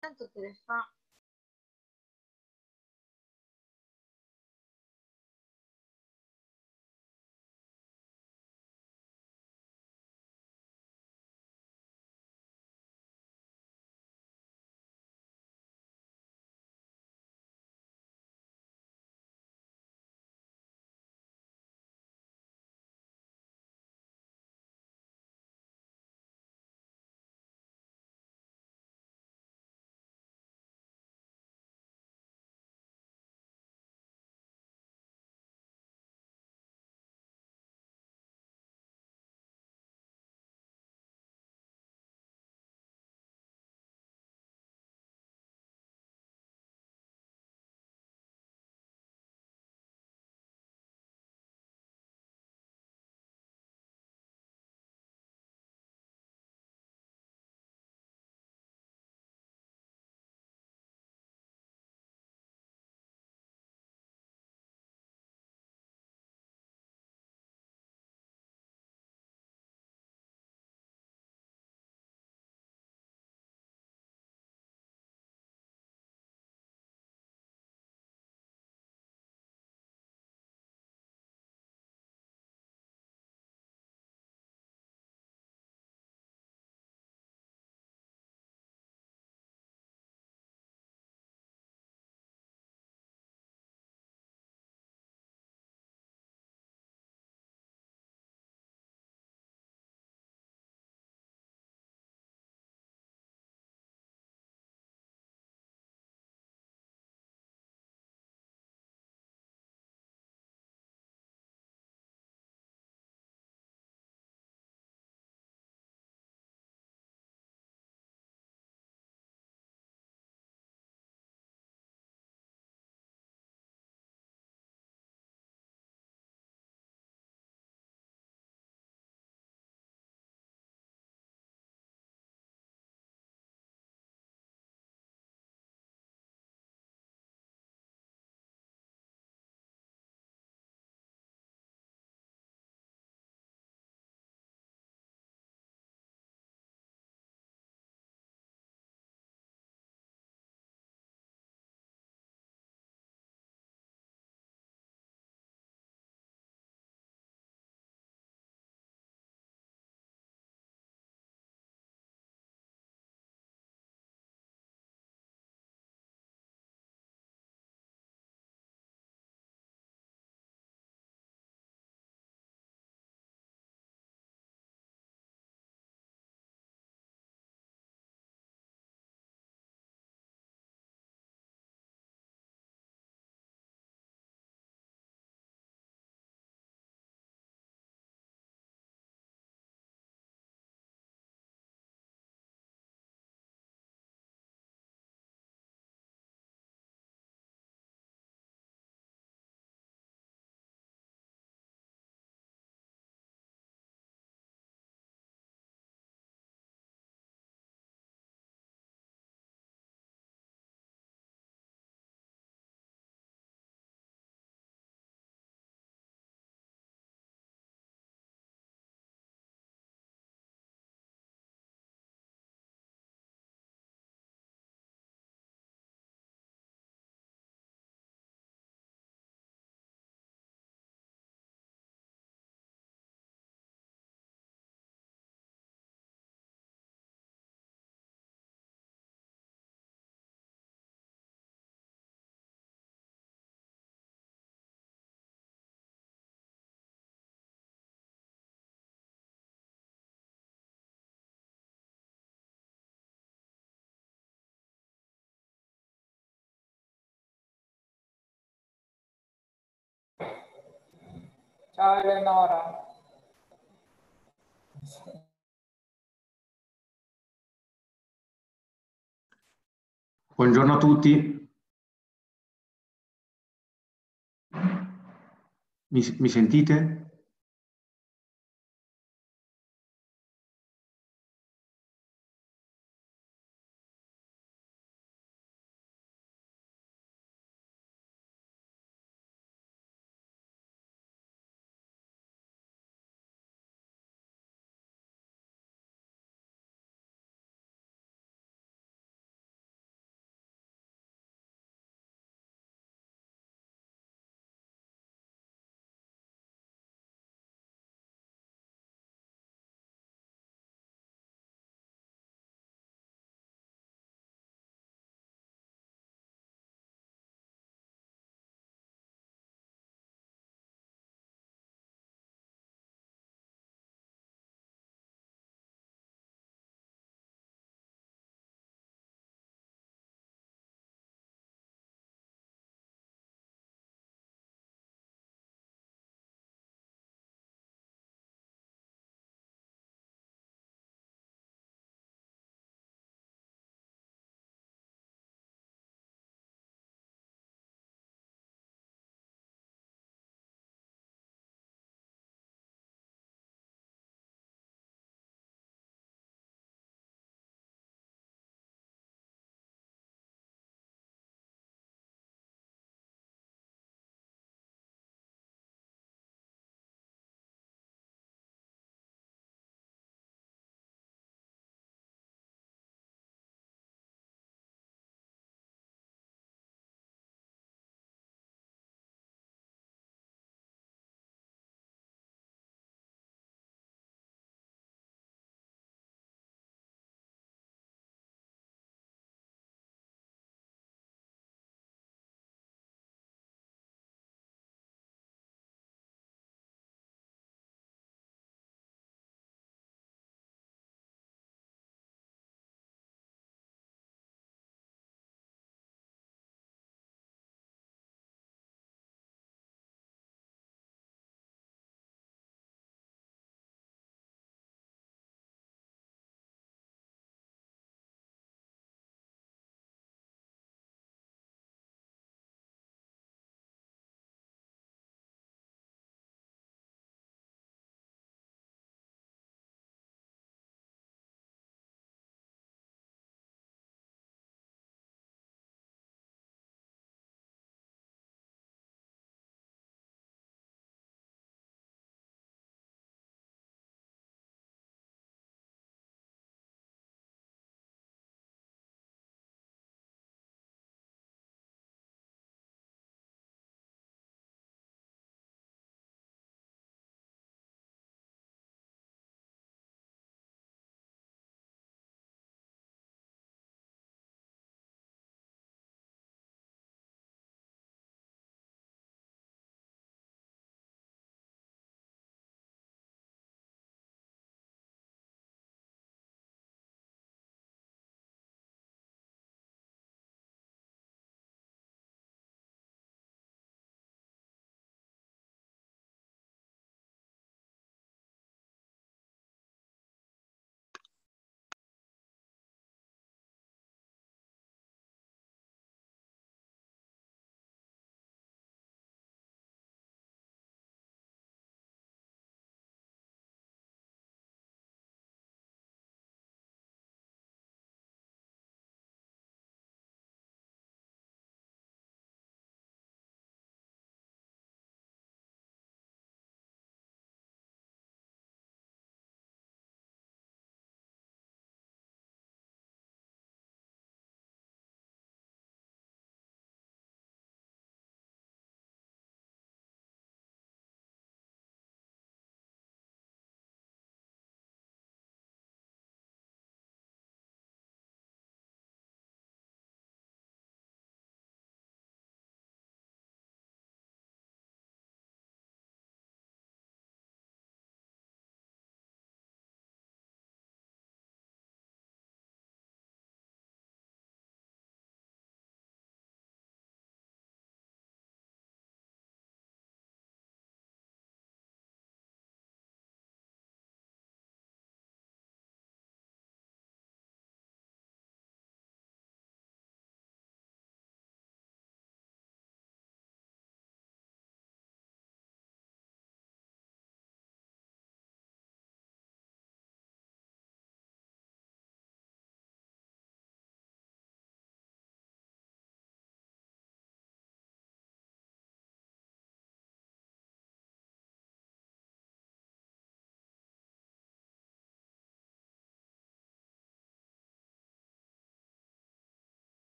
tanto te le fa Ciao Eleonora. Buongiorno a tutti. Mi, mi sentite?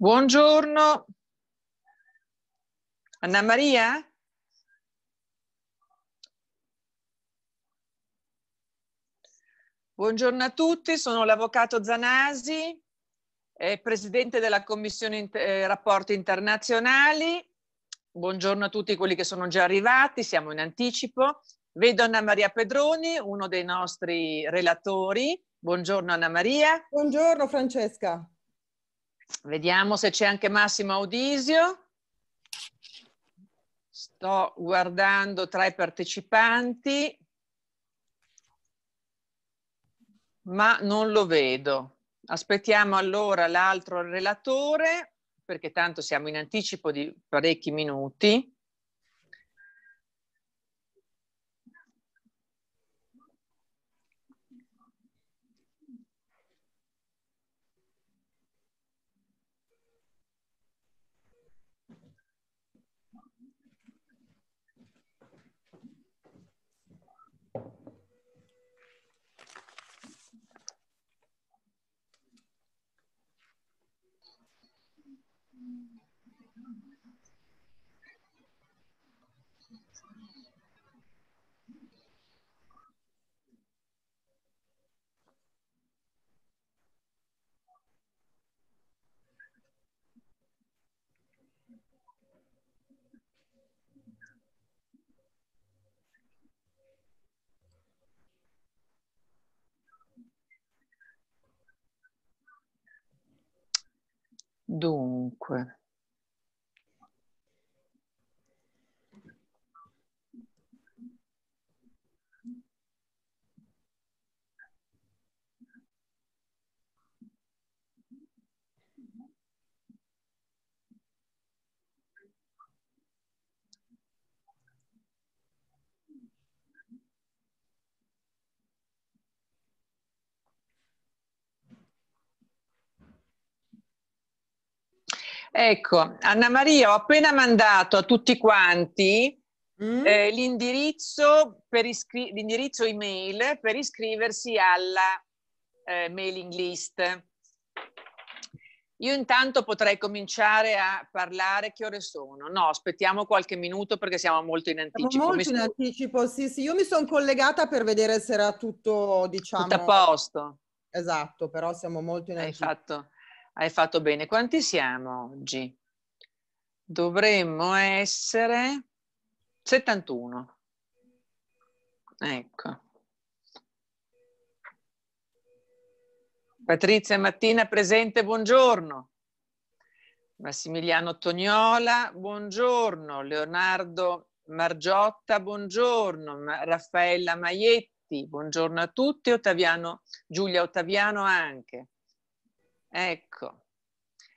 Buongiorno. Anna Maria? Buongiorno a tutti, sono l'avvocato Zanasi, eh, presidente della Commissione Inter eh, Rapporti Internazionali. Buongiorno a tutti quelli che sono già arrivati, siamo in anticipo. Vedo Anna Maria Pedroni, uno dei nostri relatori. Buongiorno Anna Maria. Buongiorno Francesca. Vediamo se c'è anche Massimo Audisio. Sto guardando tra i partecipanti, ma non lo vedo. Aspettiamo allora l'altro relatore, perché tanto siamo in anticipo di parecchi minuti. Dunque, Ecco, Anna Maria, ho appena mandato a tutti quanti mm. eh, l'indirizzo, per iscri- l'indirizzo email per iscriversi alla eh, mailing list. Io intanto potrei cominciare a parlare. Che ore sono? No, aspettiamo qualche minuto perché siamo molto in anticipo. Siamo molto mi in sono... anticipo, sì, sì. Io mi sono collegata per vedere se era tutto, diciamo... Tutto a posto. Esatto, però siamo molto in anticipo. Hai fatto, hai fatto bene. Quanti siamo oggi? Dovremmo essere 71. Ecco. Patrizia Mattina presente, buongiorno. Massimiliano Tognola, buongiorno. Leonardo Margiotta, buongiorno. Raffaella Maietti, buongiorno a tutti. Ottaviano, Giulia Ottaviano anche. Ecco.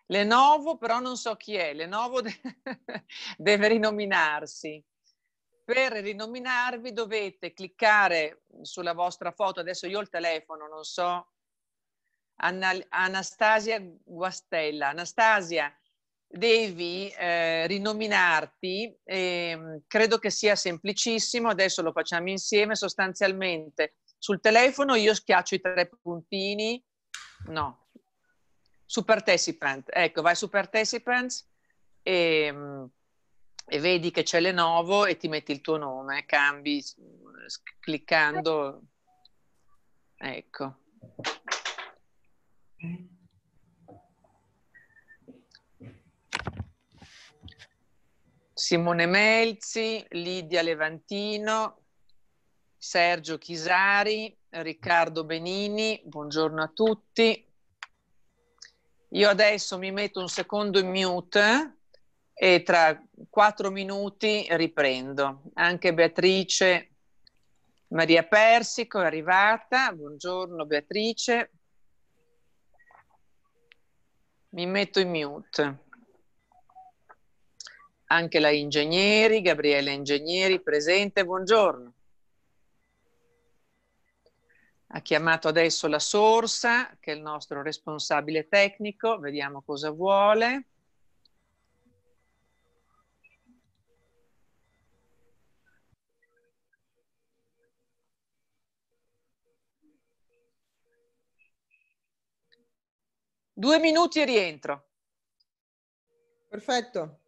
Lenovo però non so chi è, Lenovo de- deve rinominarsi. Per rinominarvi dovete cliccare sulla vostra foto, adesso io ho il telefono, non so, Anna- Anastasia Guastella. Anastasia, devi eh, rinominarti, eh, credo che sia semplicissimo, adesso lo facciamo insieme, sostanzialmente sul telefono io schiaccio i tre puntini, no, su participant, ecco, vai su participants e, e, vedi che c'è Lenovo e ti metti il tuo nome, cambi cliccando, ecco. Simone Melzi, Lidia Levantino, Sergio Chisari, Riccardo Benini, buongiorno a tutti. Io adesso mi metto un secondo in mute e tra quattro minuti riprendo. Anche Beatrice Maria Persico è arrivata. Buongiorno Beatrice. Mi metto in mute. Anche la Ingegneri, Gabriele Ingegneri presente, buongiorno. Ha chiamato adesso la Sorsa, che è il nostro responsabile tecnico, vediamo cosa vuole. Due minuti e rientro. Perfetto.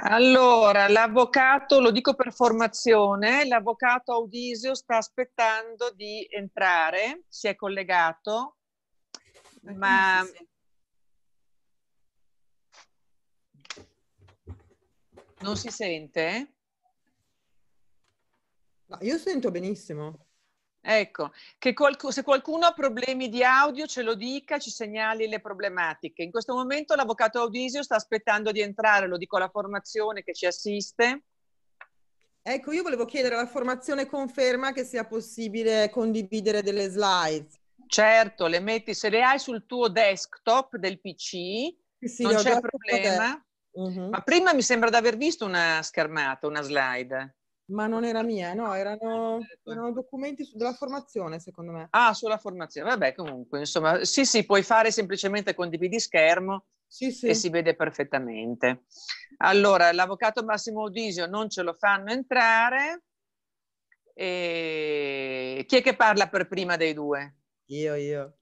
Allora, l'avvocato, lo dico per formazione, l'avvocato Audisio sta aspettando di entrare, si è collegato, ma... Non si sente? No, io sento benissimo. Ecco, che qualc- se qualcuno ha problemi di audio ce lo dica, ci segnali le problematiche. In questo momento l'avvocato Audisio sta aspettando di entrare, lo dico alla formazione che ci assiste. Ecco, io volevo chiedere alla formazione conferma che sia possibile condividere delle slide. Certo, le metti, se le hai sul tuo desktop del PC, sì, non c'è problema. Uh-huh. Ma prima mi sembra di aver visto una schermata, una slide. Ma non era mia, no, ah, erano, certo. erano documenti su, della formazione, secondo me. Ah, sulla formazione, vabbè, comunque, insomma, sì, sì, puoi fare semplicemente condividi schermo sì, sì. e si vede perfettamente. Allora, l'avvocato Massimo Odisio non ce lo fanno entrare. E... Chi è che parla per prima dei due? Io, io.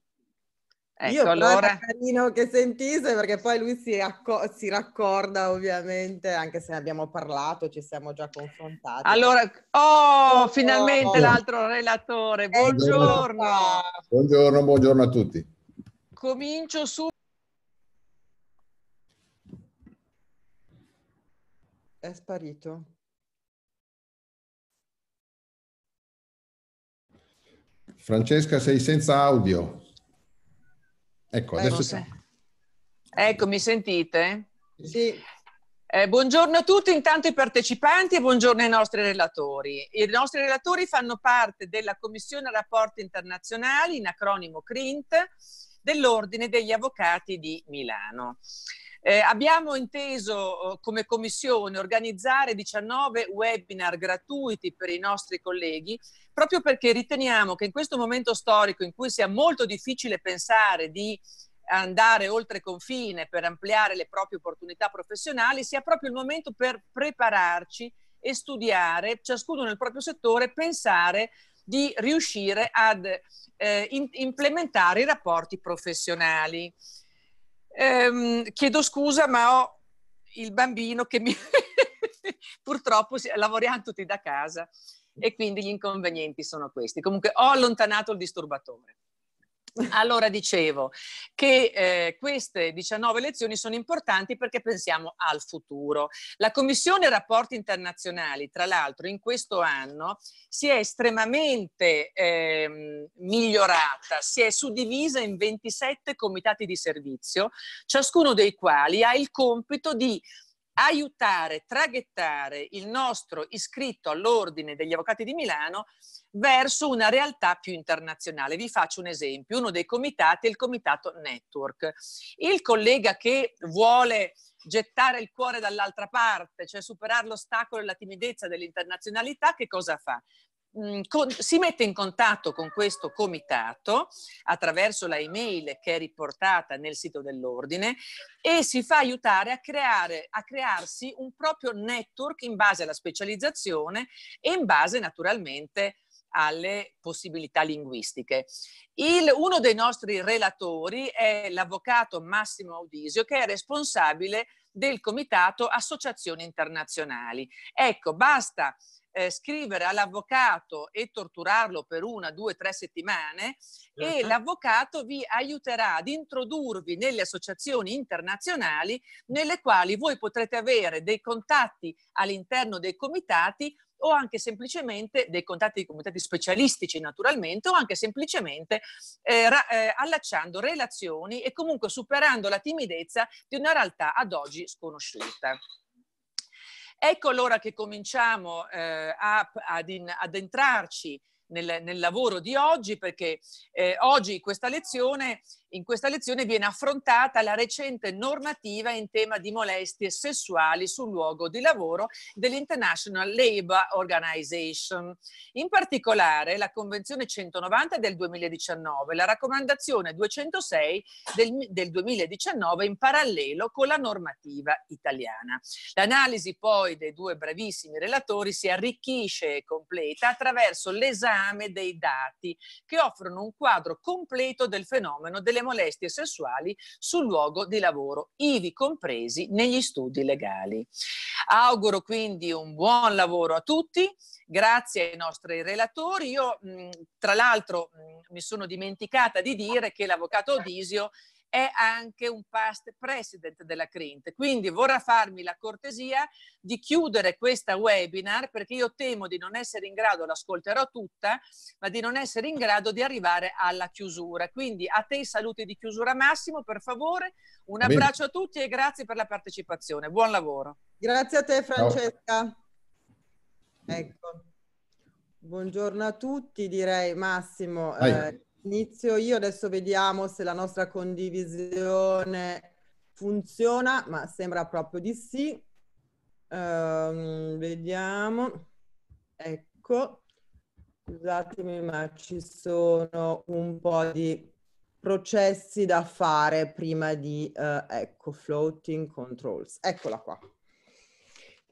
Ecco, Io allora... carino che sentisse perché poi lui si, acco- si, raccorda ovviamente, anche se ne abbiamo parlato, ci siamo già confrontati. Allora, oh, oh finalmente oh. l'altro relatore, eh, buongiorno. Buongiorno, buongiorno a tutti. Comincio su... È sparito. Francesca, sei senza audio. Ecco, adesso se... Ecco, mi sentite? Sì. Eh, buongiorno a tutti, intanto i partecipanti e buongiorno ai nostri relatori. I nostri relatori fanno parte della Commissione Rapporti Internazionali, in acronimo CRINT, dell'Ordine degli Avvocati di Milano. Eh, abbiamo inteso oh, come commissione organizzare 19 webinar gratuiti per i nostri colleghi proprio perché riteniamo che in questo momento storico in cui sia molto difficile pensare di andare oltre confine per ampliare le proprie opportunità professionali, sia proprio il momento per prepararci e studiare, ciascuno nel proprio settore, pensare di riuscire ad eh, in, implementare i rapporti professionali. Ehm, chiedo scusa, ma ho il bambino che mi... purtroppo lavoriamo tutti da casa e quindi gli inconvenienti sono questi. Comunque ho allontanato il disturbatore. Allora dicevo che eh, queste 19 lezioni sono importanti perché pensiamo al futuro. La Commissione Rapporti Internazionali, tra l'altro, in questo anno si è estremamente eh, migliorata, si è suddivisa in 27 comitati di servizio, ciascuno dei quali ha il compito di aiutare, traghettare il nostro iscritto all'ordine degli avvocati di Milano verso una realtà più internazionale. Vi faccio un esempio, uno dei comitati è il comitato Network. Il collega che vuole gettare il cuore dall'altra parte, cioè superare l'ostacolo e la timidezza dell'internazionalità, che cosa fa? con, si mette in contatto con questo comitato attraverso la email che è riportata nel sito dell'ordine e si fa aiutare a, creare, a crearsi un proprio network in base alla specializzazione e in base naturalmente alle possibilità linguistiche. Il, uno dei nostri relatori è l'avvocato Massimo Audisio che è responsabile del Comitato Associazioni Internazionali. Ecco, basta eh, scrivere all'avvocato e torturarlo per una, due, tre settimane uh -huh. e certo. l'avvocato vi aiuterà ad introdurvi nelle associazioni internazionali nelle quali voi potrete avere dei contatti all'interno dei comitati o anche semplicemente dei contatti di comitati specialistici naturalmente o anche semplicemente eh, ra- eh, allacciando relazioni e comunque superando la timidezza di una realtà ad oggi sconosciuta. Ecco allora che cominciamo eh, a, ad, in, ad entrarci nel, nel lavoro di oggi perché eh, oggi questa lezione, in questa lezione viene affrontata la recente normativa in tema di molestie sessuali sul luogo di lavoro dell'International Labour Organization. In particolare la Convenzione 190 del 2019, la raccomandazione 206 del, del 2019 in parallelo con la normativa italiana. L'analisi poi dei due bravissimi relatori si arricchisce e completa attraverso l'esame esame dei dati che offrono un quadro completo del fenomeno delle molestie sessuali sul luogo di lavoro, ivi compresi negli studi legali. Auguro quindi un buon lavoro a tutti, grazie ai nostri relatori. Io mh, tra l'altro mi sono dimenticata di dire che l'avvocato Odisio è anche un past president della Crint. Quindi vorrà farmi la cortesia di chiudere questa webinar perché io temo di non essere in grado, l'ascolterò tutta, ma di non essere in grado di arrivare alla chiusura. Quindi a te i saluti di chiusura Massimo, per favore, un Bene. abbraccio a tutti e grazie per la partecipazione. Buon lavoro. Grazie a te Francesca. No. Ecco. Buongiorno a tutti, direi Massimo. Eh, inizio io, adesso vediamo se la nostra condivisione funziona, ma sembra proprio di sì. Um, vediamo, ecco, scusatemi ma ci sono un po' di processi da fare prima di, uh, ecco, floating controls. Eccola qua.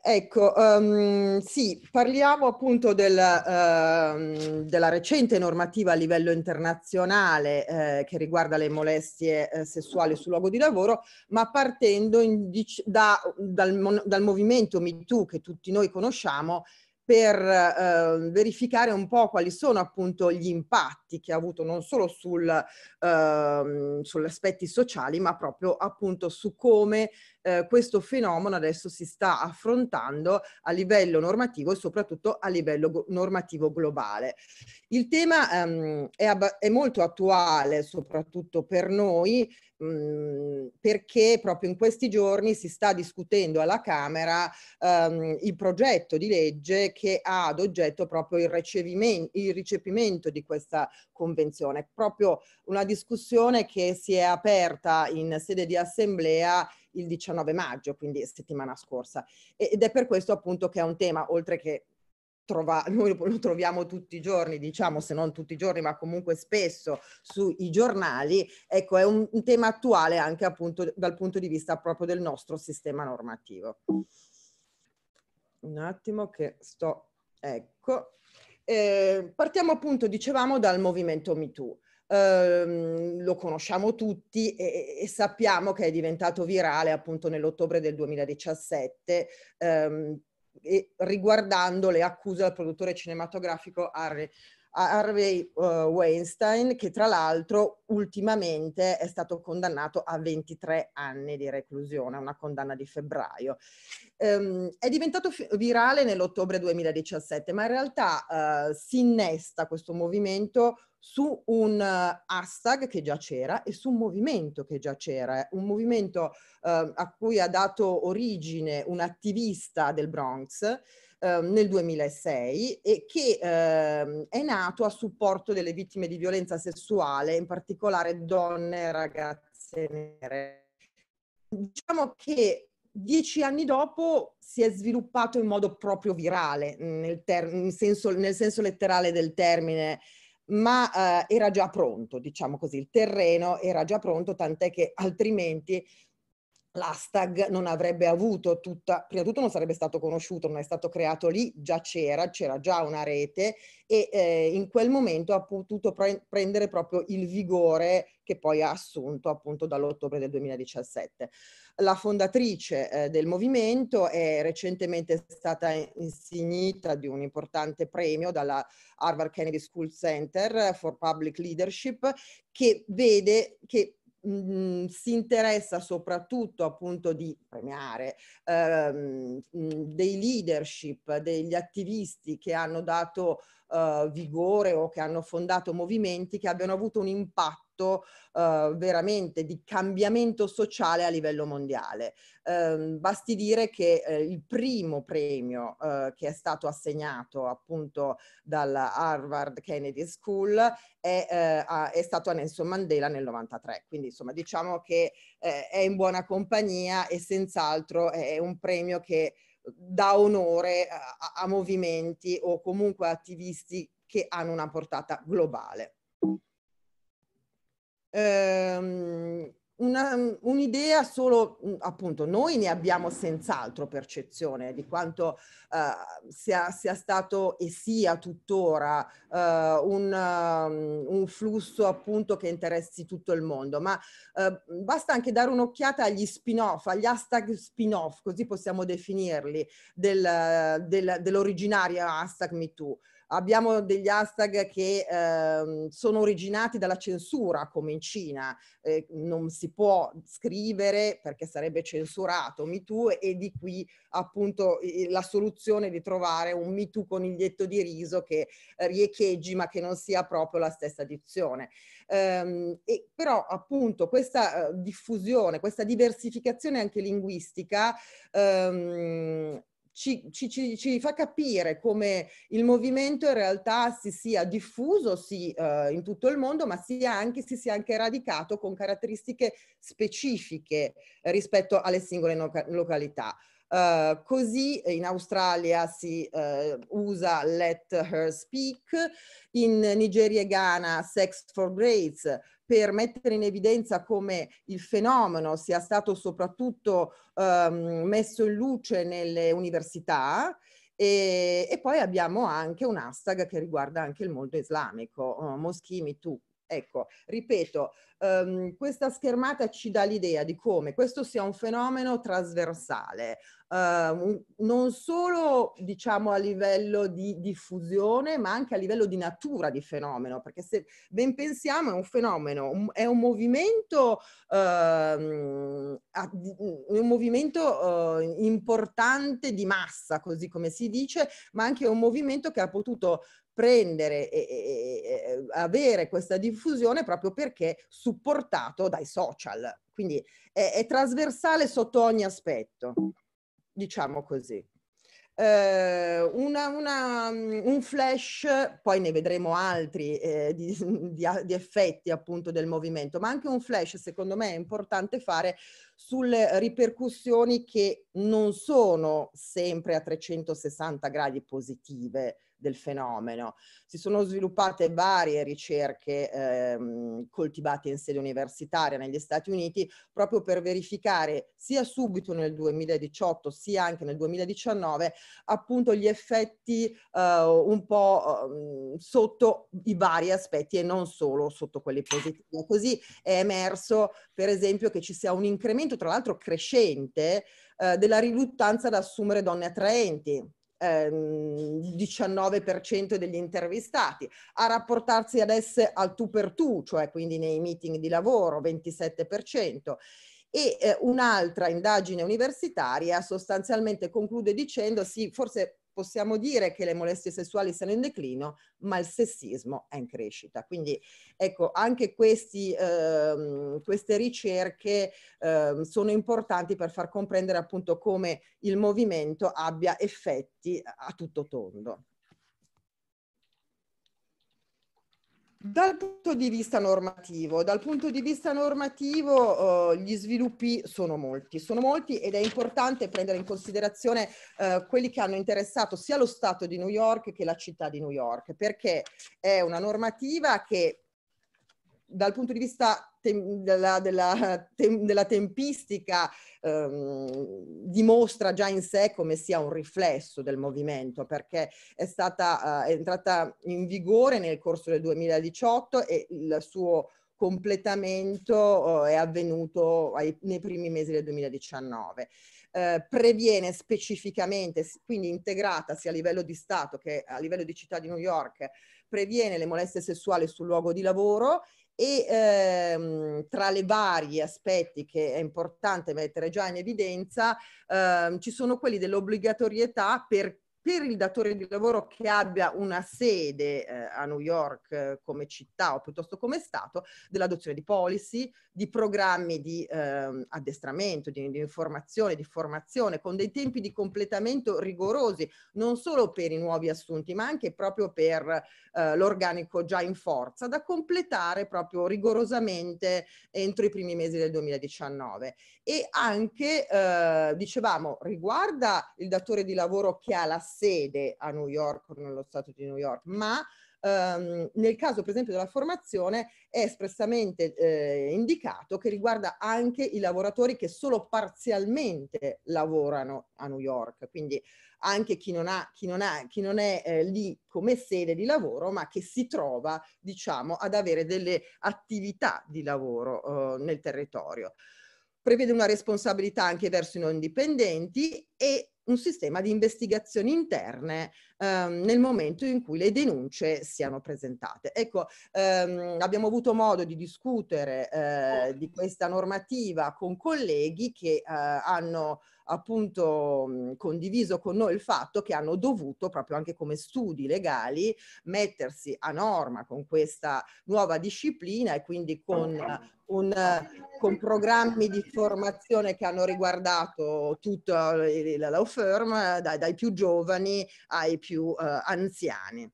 Ecco, um, sì, parliamo appunto del, uh, della recente normativa a livello internazionale eh, che riguarda le molestie eh, sessuali sul luogo di lavoro, ma partendo in, da, dal, dal movimento MeToo che tutti noi conosciamo, per eh, verificare un po' quali sono appunto gli impatti che ha avuto non solo sul, eh, sugli aspetti sociali, ma proprio appunto su come eh, questo fenomeno adesso si sta affrontando a livello normativo e soprattutto a livello go- normativo globale. Il tema ehm, è, ab- è molto attuale soprattutto per noi Mhmm, perché proprio in questi giorni si sta discutendo alla Camera ehm, il progetto di legge che ha ad oggetto proprio il, il ricepimento di questa convenzione. Proprio una discussione che si è aperta in sede di assemblea il 19 maggio, quindi settimana scorsa. Ed è per questo appunto che è un tema, oltre che Trova, noi lo troviamo tutti i giorni, diciamo se non tutti i giorni, ma comunque spesso sui giornali, ecco, è un, un tema attuale anche appunto dal punto di vista proprio del nostro sistema normativo. Un attimo che sto, ecco. Eh, partiamo appunto, dicevamo, dal movimento MeToo. Eh, lo conosciamo tutti e, e, sappiamo che è diventato virale appunto nell'ottobre del 2017 ehm, e riguardando le accuse al produttore cinematografico Harry, Harvey uh, Weinstein, che tra l'altro ultimamente è stato condannato a 23 anni di reclusione, una condanna di febbraio. Um, è diventato virale nell'ottobre 2017, ma in realtà uh, si innesta questo movimento su un eh, hashtag che già c'era e su un movimento che già c'era, eh. un movimento eh, a cui ha dato origine un attivista del Bronx eh, nel 2006 e che eh, è nato a supporto delle vittime di violenza sessuale, in particolare donne e ragazze nere. Diciamo che dieci anni dopo si è sviluppato in modo proprio virale, nel, ter- nel, senso, nel senso letterale del termine, ma eh, era già pronto, diciamo così, il terreno era già pronto, tant'è che altrimenti l'hashtag non avrebbe avuto tutta, prima di tutto non sarebbe stato conosciuto, non è stato creato lì, già c'era, c'era già una rete e eh, in quel momento ha potuto pre- prendere proprio il vigore che poi ha assunto appunto dall'ottobre del 2017. La fondatrice eh, del movimento è recentemente stata insignita di un importante premio dalla Harvard Kennedy School Center for Public Leadership che vede che mh, mm, mm, si interessa soprattutto appunto di premiare ehm, mh, mm, dei leadership, degli attivisti che hanno dato eh, vigore o che hanno fondato movimenti che abbiano avuto un impatto eh, veramente di cambiamento sociale a livello mondiale. Ehm, basti dire che eh, il primo premio eh, che è stato assegnato appunto dalla Harvard Kennedy School è, eh, a, è stato a Nelson Mandela nel 93, quindi insomma diciamo che è in buona compagnia e senz'altro è un premio che dà onore a, a movimenti o comunque attivisti che hanno una portata globale. Ehm, una, mm, un'idea solo, mm, appunto, noi ne abbiamo senz'altro percezione di quanto uh, sia, sia, stato e sia tuttora uh, un, um, un, flusso appunto che interessi tutto il mondo, ma uh, basta anche dare un'occhiata agli spin-off, agli hashtag spin-off, così possiamo definirli, del, del, dell'originario hashtag MeToo. Abbiamo degli hashtag che eh, sono originati dalla censura, come in Cina. Eh, non si può scrivere perché sarebbe censurato MeToo e di qui appunto la soluzione di trovare un MeToo coniglietto di riso che riecheggi ma che non sia proprio la stessa dizione. Um, e però appunto questa uh, diffusione, questa diversificazione anche linguistica um, ci, ci, ci, ci, fa capire come il movimento in realtà si sia diffuso sì, eh, in tutto il mondo, ma sia anche, si sia anche radicato con caratteristiche specifiche rispetto alle singole no località. Uh, così in Australia si uh, usa Let Her Speak, in Nigeria e Ghana Sex for Grades, per mettere in evidenza come il fenomeno sia stato soprattutto ehm, messo in luce nelle università e, e, poi abbiamo anche un hashtag che riguarda anche il mondo islamico, uh, oh, Moschimi tu, Ecco, ripeto, um, questa schermata ci dà l'idea di come questo sia un fenomeno trasversale, uh, non solo diciamo a livello di diffusione, ma anche a livello di natura di fenomeno, perché se ben pensiamo è un fenomeno, è un movimento, uh, un movimento uh, importante di massa, così come si dice, ma anche un movimento che ha potuto prendere e, e, e, avere questa diffusione proprio perché supportato dai social. Quindi è, è trasversale sotto ogni aspetto, diciamo così. Eh, una, una, mm, un flash, poi ne vedremo altri eh, di, di, di, effetti appunto del movimento, ma anche un flash secondo me è importante fare sulle ripercussioni che non sono sempre a 360 gradi positive del fenomeno. Si sono sviluppate varie ricerche ehm, coltivate in sede universitaria negli Stati Uniti proprio per verificare sia subito nel 2018 sia anche nel 2019 appunto gli effetti eh, un po' eh, sotto i vari aspetti e non solo sotto quelli positivi. Così è emerso per esempio che ci sia un incremento tra l'altro crescente eh, della riluttanza ad assumere donne attraenti ehm, 19% degli intervistati, a rapportarsi ad esse al tu per tu, cioè quindi nei meeting di lavoro, 27% e eh, un'altra indagine universitaria sostanzialmente conclude dicendo sì, forse possiamo dire che le molestie sessuali sono in declino, ma il sessismo è in crescita. Quindi ecco, anche questi, ehm, queste ricerche ehm, sono importanti per far comprendere appunto come il movimento abbia effetti a tutto tondo. Dal punto di vista normativo, dal punto di vista normativo eh, gli sviluppi sono molti, sono molti ed è importante prendere in considerazione eh, quelli che hanno interessato sia lo Stato di New York che la città di New York, perché è una normativa che dal punto di vista tem- della, della, tem- della, tempistica ehm, dimostra già in sé come sia un riflesso del movimento perché è stata eh, è entrata in vigore nel corso del 2018 e il suo completamento eh, è avvenuto ai, nei primi mesi del 2019. Eh, previene specificamente, quindi integrata sia a livello di Stato che a livello di città di New York, previene le molestie sessuali sul luogo di lavoro e ehm, tra le vari aspetti che è importante mettere già in evidenza, ehm, ci sono quelli dell'obbligatorietà per per il datore di lavoro che abbia una sede eh, a New York eh, come città o piuttosto come Stato, dell'adozione di policy, di programmi di eh, addestramento, di, di informazione, di formazione, con dei tempi di completamento rigorosi, non solo per i nuovi assunti, ma anche proprio per eh, l'organico già in forza, da completare proprio rigorosamente entro i primi mesi del 2019. E anche, eh, dicevamo, riguarda il datore di lavoro che ha la sede a New York o nello Stato di New York, ma ehm, nel caso per esempio della formazione è espressamente eh, indicato che riguarda anche i lavoratori che solo parzialmente lavorano a New York, quindi anche chi non, ha, chi non, ha, chi non è eh, lì come sede di lavoro, ma che si trova diciamo, ad avere delle attività di lavoro eh, nel territorio prevede una responsabilità anche verso i non dipendenti e un sistema di investigazioni interne ehm, nel momento in cui le denunce siano presentate. Ecco, ehm, abbiamo avuto modo di discutere eh, di questa normativa con colleghi che eh, hanno appunto mh, condiviso con noi il fatto che hanno dovuto proprio anche come studi legali mettersi a norma con questa nuova disciplina e quindi con, un, con programmi di formazione che hanno riguardato tutta eh, la law firm eh, dai, dai più giovani ai più più eh, anziani.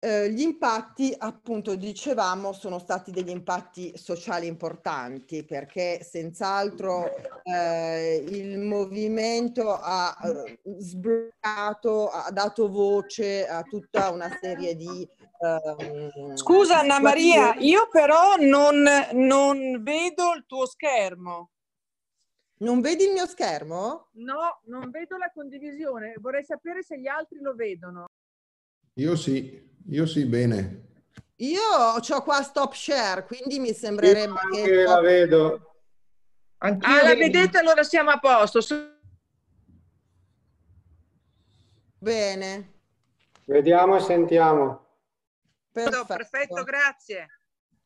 Eh, gli impatti, appunto, dicevamo, sono stati degli impatti sociali importanti perché senz'altro eh, il movimento ha eh, sbloccato, ha dato voce a tutta una serie di... Ehm, Scusa Anna Maria, io però non, non vedo il tuo schermo. Non vedi il mio schermo? No, non vedo la condivisione. Vorrei sapere se gli altri lo vedono. Io sì, io sì, bene. Io ho qua stop share, quindi mi sembrerebbe io anche che... la vedo. Anch'io ah, la vedete? Allora siamo a posto. Bene. Vediamo e sentiamo. Perfetto, Perfetto grazie.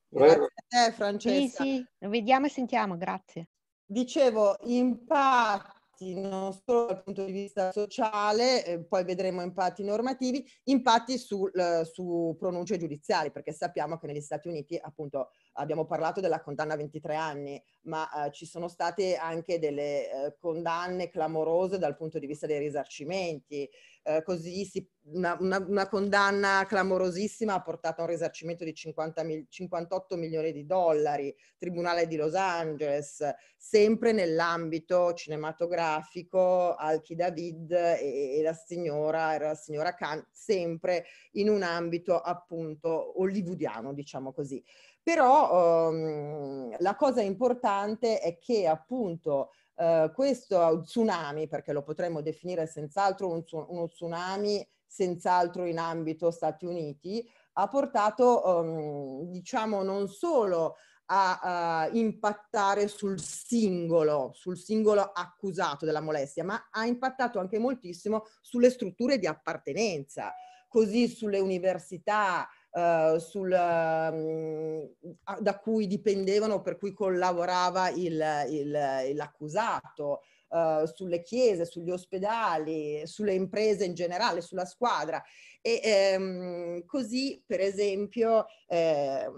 Grazie a te, Francesca. Sì, sì, vediamo e sentiamo, grazie. Dicevo, impatti non solo dal punto di vista sociale, eh, poi vedremo impatti normativi, impatti sul, eh, su pronunce giudiziali, perché sappiamo che negli Stati Uniti appunto abbiamo parlato della condanna a 23 anni, ma eh, ci sono state anche delle eh, condanne clamorose dal punto di vista dei risarcimenti, eh, così si, una, una, una, condanna clamorosissima ha portato a un risarcimento di 50 mil, 58 milioni di dollari, Tribunale di Los Angeles, sempre nell'ambito cinematografico, Alki David e, e la signora, era la signora Khan, sempre in un ambito appunto hollywoodiano, diciamo così. Però um, la cosa importante è che appunto uh, questo tsunami, perché lo potremmo definire senz'altro un, uno tsunami, senz'altro in ambito Stati Uniti, ha portato, um, diciamo, non solo a uh, impattare sul singolo, sul singolo accusato della molestia, ma ha impattato anche moltissimo sulle strutture di appartenenza, così sulle università, eh, sul, mm, da cui dipendevano, per cui collaborava il, il, l'accusato, eh, sulle chiese, sugli ospedali, sulle imprese in generale, sulla squadra. E ehm, così, per esempio, eh,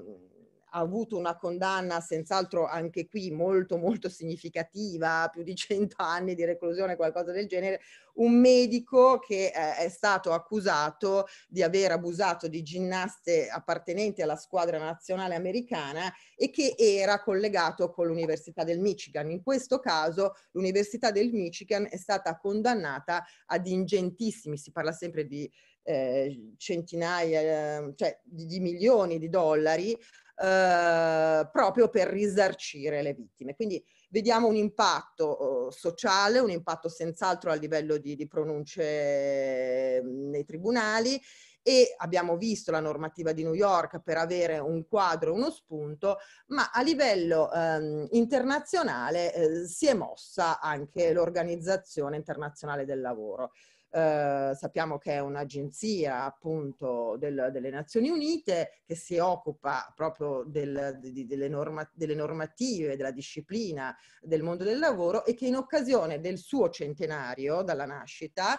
ha avuto una condanna senz'altro anche qui molto molto significativa, più di 100 anni di reclusione, qualcosa del genere, un medico che eh, è stato accusato di aver abusato di ginnaste appartenenti alla squadra nazionale americana e che era collegato con l'Università del Michigan. In questo caso l'Università del Michigan è stata condannata ad ingentissimi, si parla sempre di eh, centinaia, ehm, cioè di, di milioni di dollari eh, proprio per risarcire le vittime. Quindi vediamo un impatto eh, sociale, un impatto senz'altro a livello di, di pronunce mm, nei tribunali e abbiamo visto la normativa di New York per avere un quadro, uno spunto, ma a livello ehm, internazionale eh, si è mossa anche l'Organizzazione Internazionale del Lavoro eh, sappiamo che è un'agenzia appunto del, delle Nazioni Unite che si occupa proprio del, di, delle, norma, delle normative, della disciplina del mondo del lavoro e che in occasione del suo centenario dalla nascita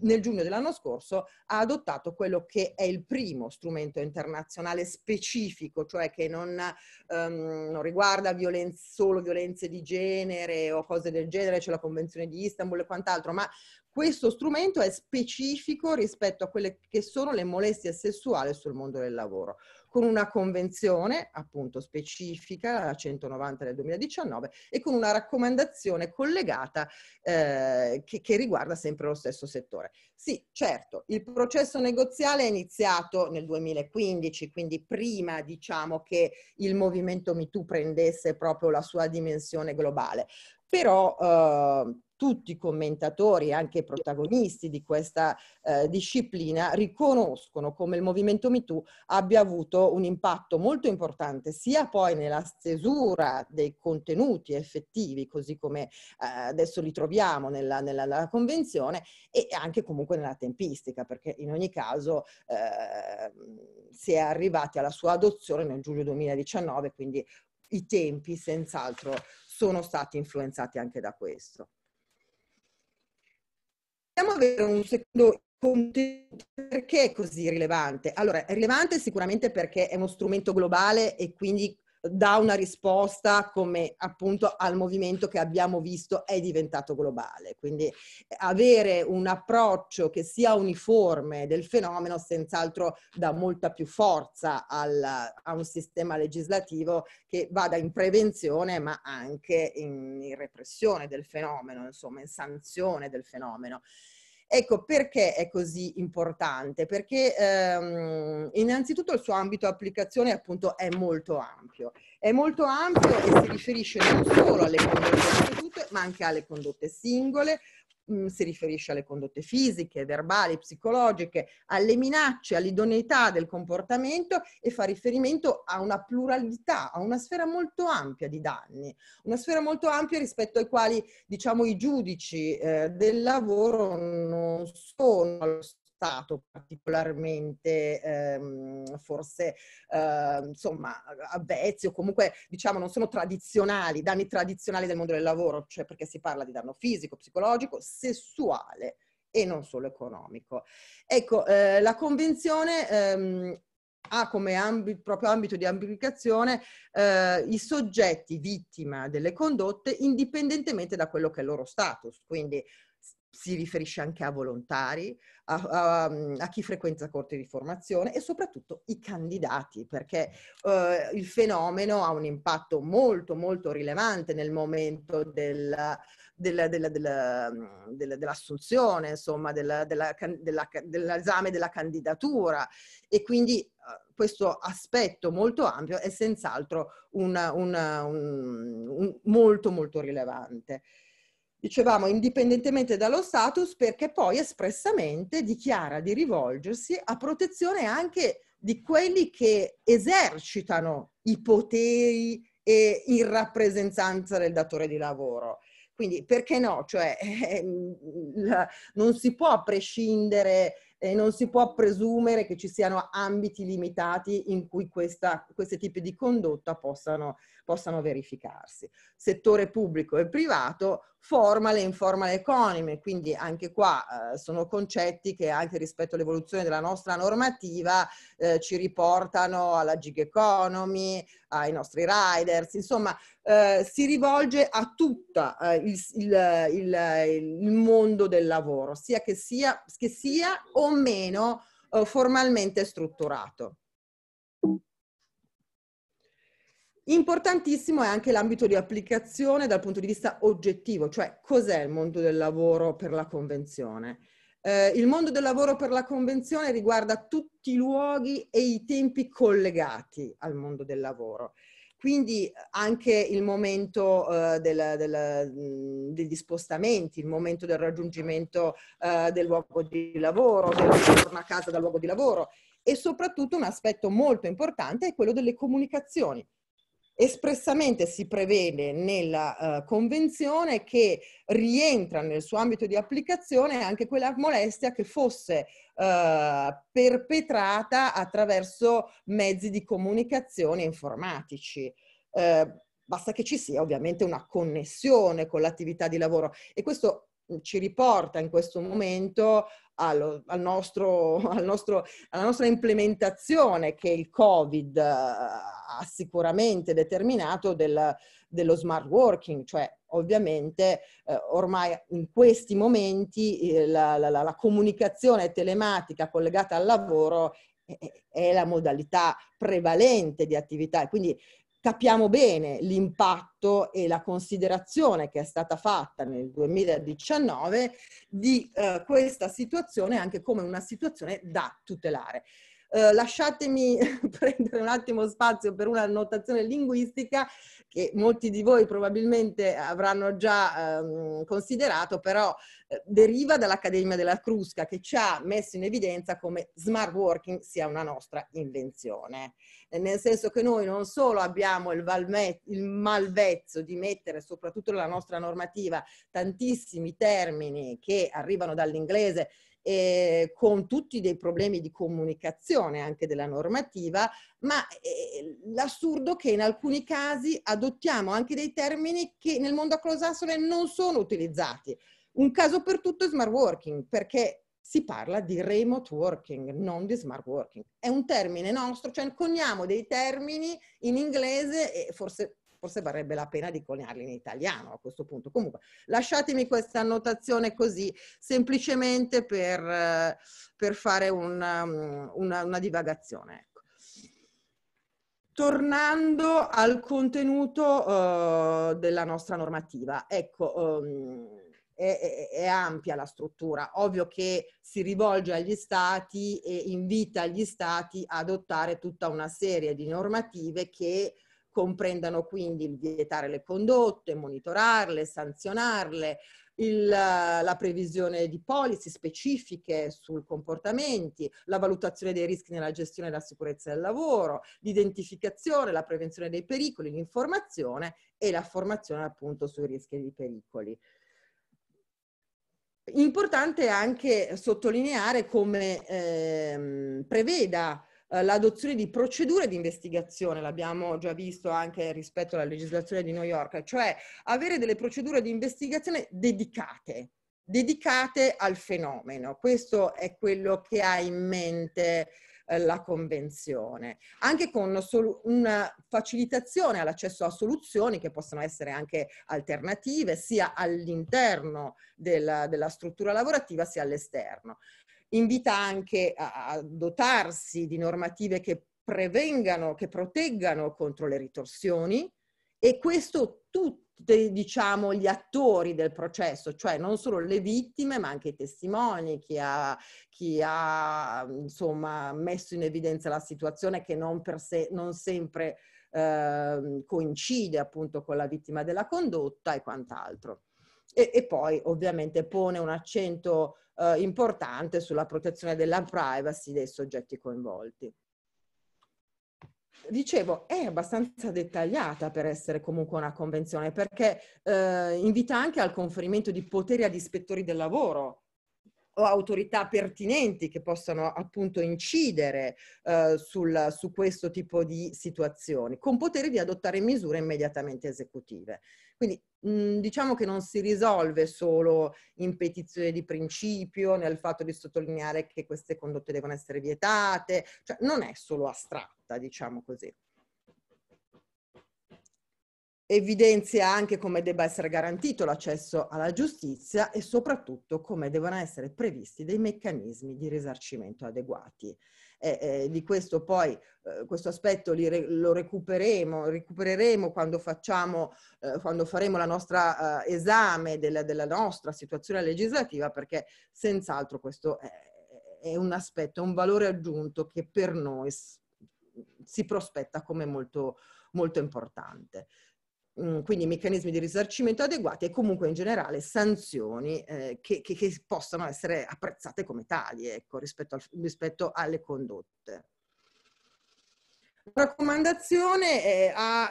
nel giugno dell'anno scorso ha adottato quello che è il primo strumento internazionale specifico, cioè che non, um, non riguarda violen- solo violenze di genere o cose del genere, c'è cioè la Convenzione di Istanbul e quant'altro, ma questo strumento è specifico rispetto a quelle che sono le molestie sessuali sul mondo del lavoro, con una convenzione appunto specifica, la 190 del 2019, e con una raccomandazione collegata eh, che, che riguarda sempre lo stesso settore. Sì, certo, il processo negoziale è iniziato nel 2015, quindi prima diciamo che il movimento MeToo prendesse proprio la sua dimensione globale, però eh, tutti i commentatori, e anche i protagonisti di questa eh, disciplina, riconoscono come il movimento MeToo abbia avuto un impatto molto importante sia poi nella stesura dei contenuti effettivi, così come eh, adesso li troviamo nella, nella, nella, convenzione, e anche comunque nella tempistica, perché in ogni caso eh, si è arrivati alla sua adozione nel giugno 2019, quindi i tempi senz'altro sono stati influenzati anche da questo. Possiamo avere un secondo perché è così rilevante? Allora, è rilevante sicuramente perché è uno strumento globale e quindi dà una risposta come appunto al movimento che abbiamo visto è diventato globale. Quindi avere un approccio che sia uniforme del fenomeno senz'altro dà molta più forza al, a un sistema legislativo che vada in prevenzione ma anche in, in repressione del fenomeno, insomma in sanzione del fenomeno. Ecco perché è così importante, perché ehm, innanzitutto il suo ambito di applicazione appunto è molto ampio, è molto ampio e si riferisce non solo alle condotte ma anche alle condotte singole, mh, mm, si riferisce alle condotte fisiche, verbali, psicologiche, alle minacce, all'idoneità del comportamento e fa riferimento a una pluralità, a una sfera molto ampia di danni, una sfera molto ampia rispetto ai quali diciamo i giudici eh, del lavoro non sono allo stesso stato particolarmente ehm, forse eh, insomma avvezzi o comunque diciamo non sono tradizionali, danni tradizionali del mondo del lavoro, cioè perché si parla di danno fisico, psicologico, sessuale e non solo economico. Ecco, eh, la convenzione ehm, ha come ambito, proprio ambito di applicazione eh, i soggetti vittima delle condotte indipendentemente da quello che è il loro status, quindi si riferisce anche a volontari, a, a, mhmm, a, chi frequenta corti di formazione e soprattutto i candidati, perché eh, il fenomeno ha un impatto molto molto rilevante nel momento del, del, del, mhmm, dell'assunzione, insomma, della, della, della, dell'esame della candidatura e quindi eh, questo aspetto molto ampio è senz'altro una, una, un, un, molto molto rilevante dicevamo, indipendentemente dallo status, perché poi espressamente dichiara di rivolgersi a protezione anche di quelli che esercitano i poteri e in rappresentanza del datore di lavoro. Quindi perché no? Cioè, eh, non si può prescindere, eh, non si può presumere che ci siano ambiti limitati in cui questa, questi tipi di condotta possano possano verificarsi. Settore pubblico e privato, formal e informal economy, quindi anche qua eh, sono concetti che anche rispetto all'evoluzione della nostra normativa eh, ci riportano alla gig economy, ai nostri riders, insomma eh, si rivolge a tutto eh, il, il, il, il, mondo del lavoro, sia che sia, che sia o meno eh, formalmente strutturato. Importantissimo è anche l'ambito di applicazione dal punto di vista oggettivo, cioè cos'è il mondo del lavoro per la Convenzione. Eh, il mondo del lavoro per la Convenzione riguarda tutti i luoghi e i tempi collegati al mondo del lavoro. Quindi anche il momento eh, del, del, degli spostamenti, il momento del raggiungimento eh, del luogo di lavoro, del ritorno a casa dal luogo di lavoro e soprattutto un aspetto molto importante è quello delle comunicazioni espressamente si prevede nella uh, convenzione che rientra nel suo ambito di applicazione anche quella molestia che fosse uh, perpetrata attraverso mezzi di comunicazione informatici. Uh, basta che ci sia ovviamente una connessione con l'attività di lavoro e questo mm, ci riporta in questo momento allo, al nostro, al nostro, alla nostra implementazione che il Covid eh, ha sicuramente determinato del, dello smart working, cioè ovviamente eh, ormai in questi momenti eh, la, la, la, comunicazione telematica collegata al lavoro è, è la modalità prevalente di attività, quindi capiamo bene l'impatto e la considerazione che è stata fatta nel 2019 di eh, questa situazione anche come una situazione da tutelare. Eh, lasciatemi prendere un attimo spazio per una notazione linguistica che molti di voi probabilmente avranno già ehm, considerato, però eh, deriva dall'Accademia della Crusca che ci ha messo in evidenza come smart working sia una nostra invenzione. Eh, nel senso che noi non solo abbiamo il, valme- il malvezzo di mettere, soprattutto nella nostra normativa, tantissimi termini che arrivano dall'inglese eh, con tutti dei problemi di comunicazione anche della normativa, ma eh, l'assurdo che in alcuni casi adottiamo anche dei termini che nel mondo anglosassone non sono utilizzati. Un caso per tutto è smart working, perché si parla di remote working, non di smart working. È un termine nostro, cioè coniamo dei termini in inglese e forse forse varrebbe la pena di coniarli in italiano a questo punto. Comunque, lasciatemi questa annotazione così, semplicemente per, eh, per fare una, um, una, una divagazione. Ecco. Tornando al contenuto uh, della nostra normativa, ecco, um, è, è, ampia la struttura. Ovvio che si rivolge agli stati e invita gli stati ad adottare tutta una serie di normative che comprendano quindi il vietare le condotte, monitorarle, sanzionarle, il, eh, la previsione di policy specifiche sul comportamenti, la valutazione dei rischi nella gestione della sicurezza del lavoro, l'identificazione, la prevenzione dei pericoli, l'informazione e la formazione appunto sui rischi di pericoli. Importante anche sottolineare come ehm, preveda eh, l'adozione di procedure di investigazione, l'abbiamo già visto anche rispetto alla legislazione di New York, cioè avere delle procedure di investigazione dedicate, dedicate al fenomeno. Questo è quello che ha in mente eh, la Convenzione, anche con una facilitazione all'accesso a soluzioni che possono essere anche alternative, sia all'interno della, della struttura lavorativa sia all'esterno invita anche a, a dotarsi di normative che prevengano, che proteggano contro le ritorsioni e questo tutti diciamo, gli attori del processo, cioè non solo le vittime ma anche i testimoni, chi ha, chi ha insomma, messo in evidenza la situazione che non, se, non sempre eh, coincide appunto con la vittima della condotta e quant'altro. E, e poi ovviamente pone un accento eh, importante sulla protezione della privacy dei soggetti coinvolti. Dicevo, è abbastanza dettagliata per essere comunque una convenzione perché eh, invita anche al conferimento di poteri ad ispettori del lavoro o autorità pertinenti che possano appunto incidere eh, sul, su questo tipo di situazioni, con potere di adottare misure immediatamente esecutive. Quindi mm, diciamo che non si risolve solo in petizione di principio, nel fatto di sottolineare che queste condotte devono essere vietate, cioè non è solo astratta, diciamo così evidenzia anche come debba essere garantito l'accesso alla giustizia e soprattutto come devono essere previsti dei meccanismi di risarcimento adeguati. E, eh, di questo poi, eh, questo aspetto li, lo recupereremo, recupereremo quando, facciamo, eh, quando faremo la nostra eh, esame della, della, nostra situazione legislativa perché senz'altro questo è, è un aspetto, è un valore aggiunto che per noi si prospetta come molto, molto importante. Mm, quindi meccanismi di risarcimento adeguati e comunque in generale sanzioni eh, che, che, che, possano essere apprezzate come tali ecco, rispetto, al, rispetto alle condotte. La raccomandazione è eh, a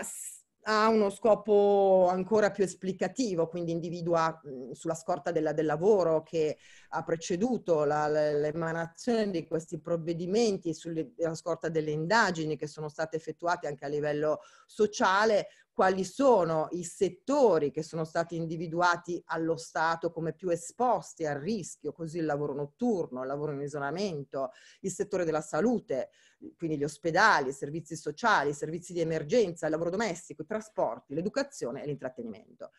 ha uno scopo ancora più esplicativo, quindi individua mh, mm, sulla scorta della, del lavoro che ha preceduto la, l'emanazione di questi provvedimenti, sulla scorta delle indagini che sono state effettuate anche a livello sociale, quali sono i settori che sono stati individuati allo Stato come più esposti al rischio, così il lavoro notturno, il lavoro in isolamento, il settore della salute, quindi gli ospedali, i servizi sociali, i servizi di emergenza, il lavoro domestico, i trasporti, l'educazione e l'intrattenimento.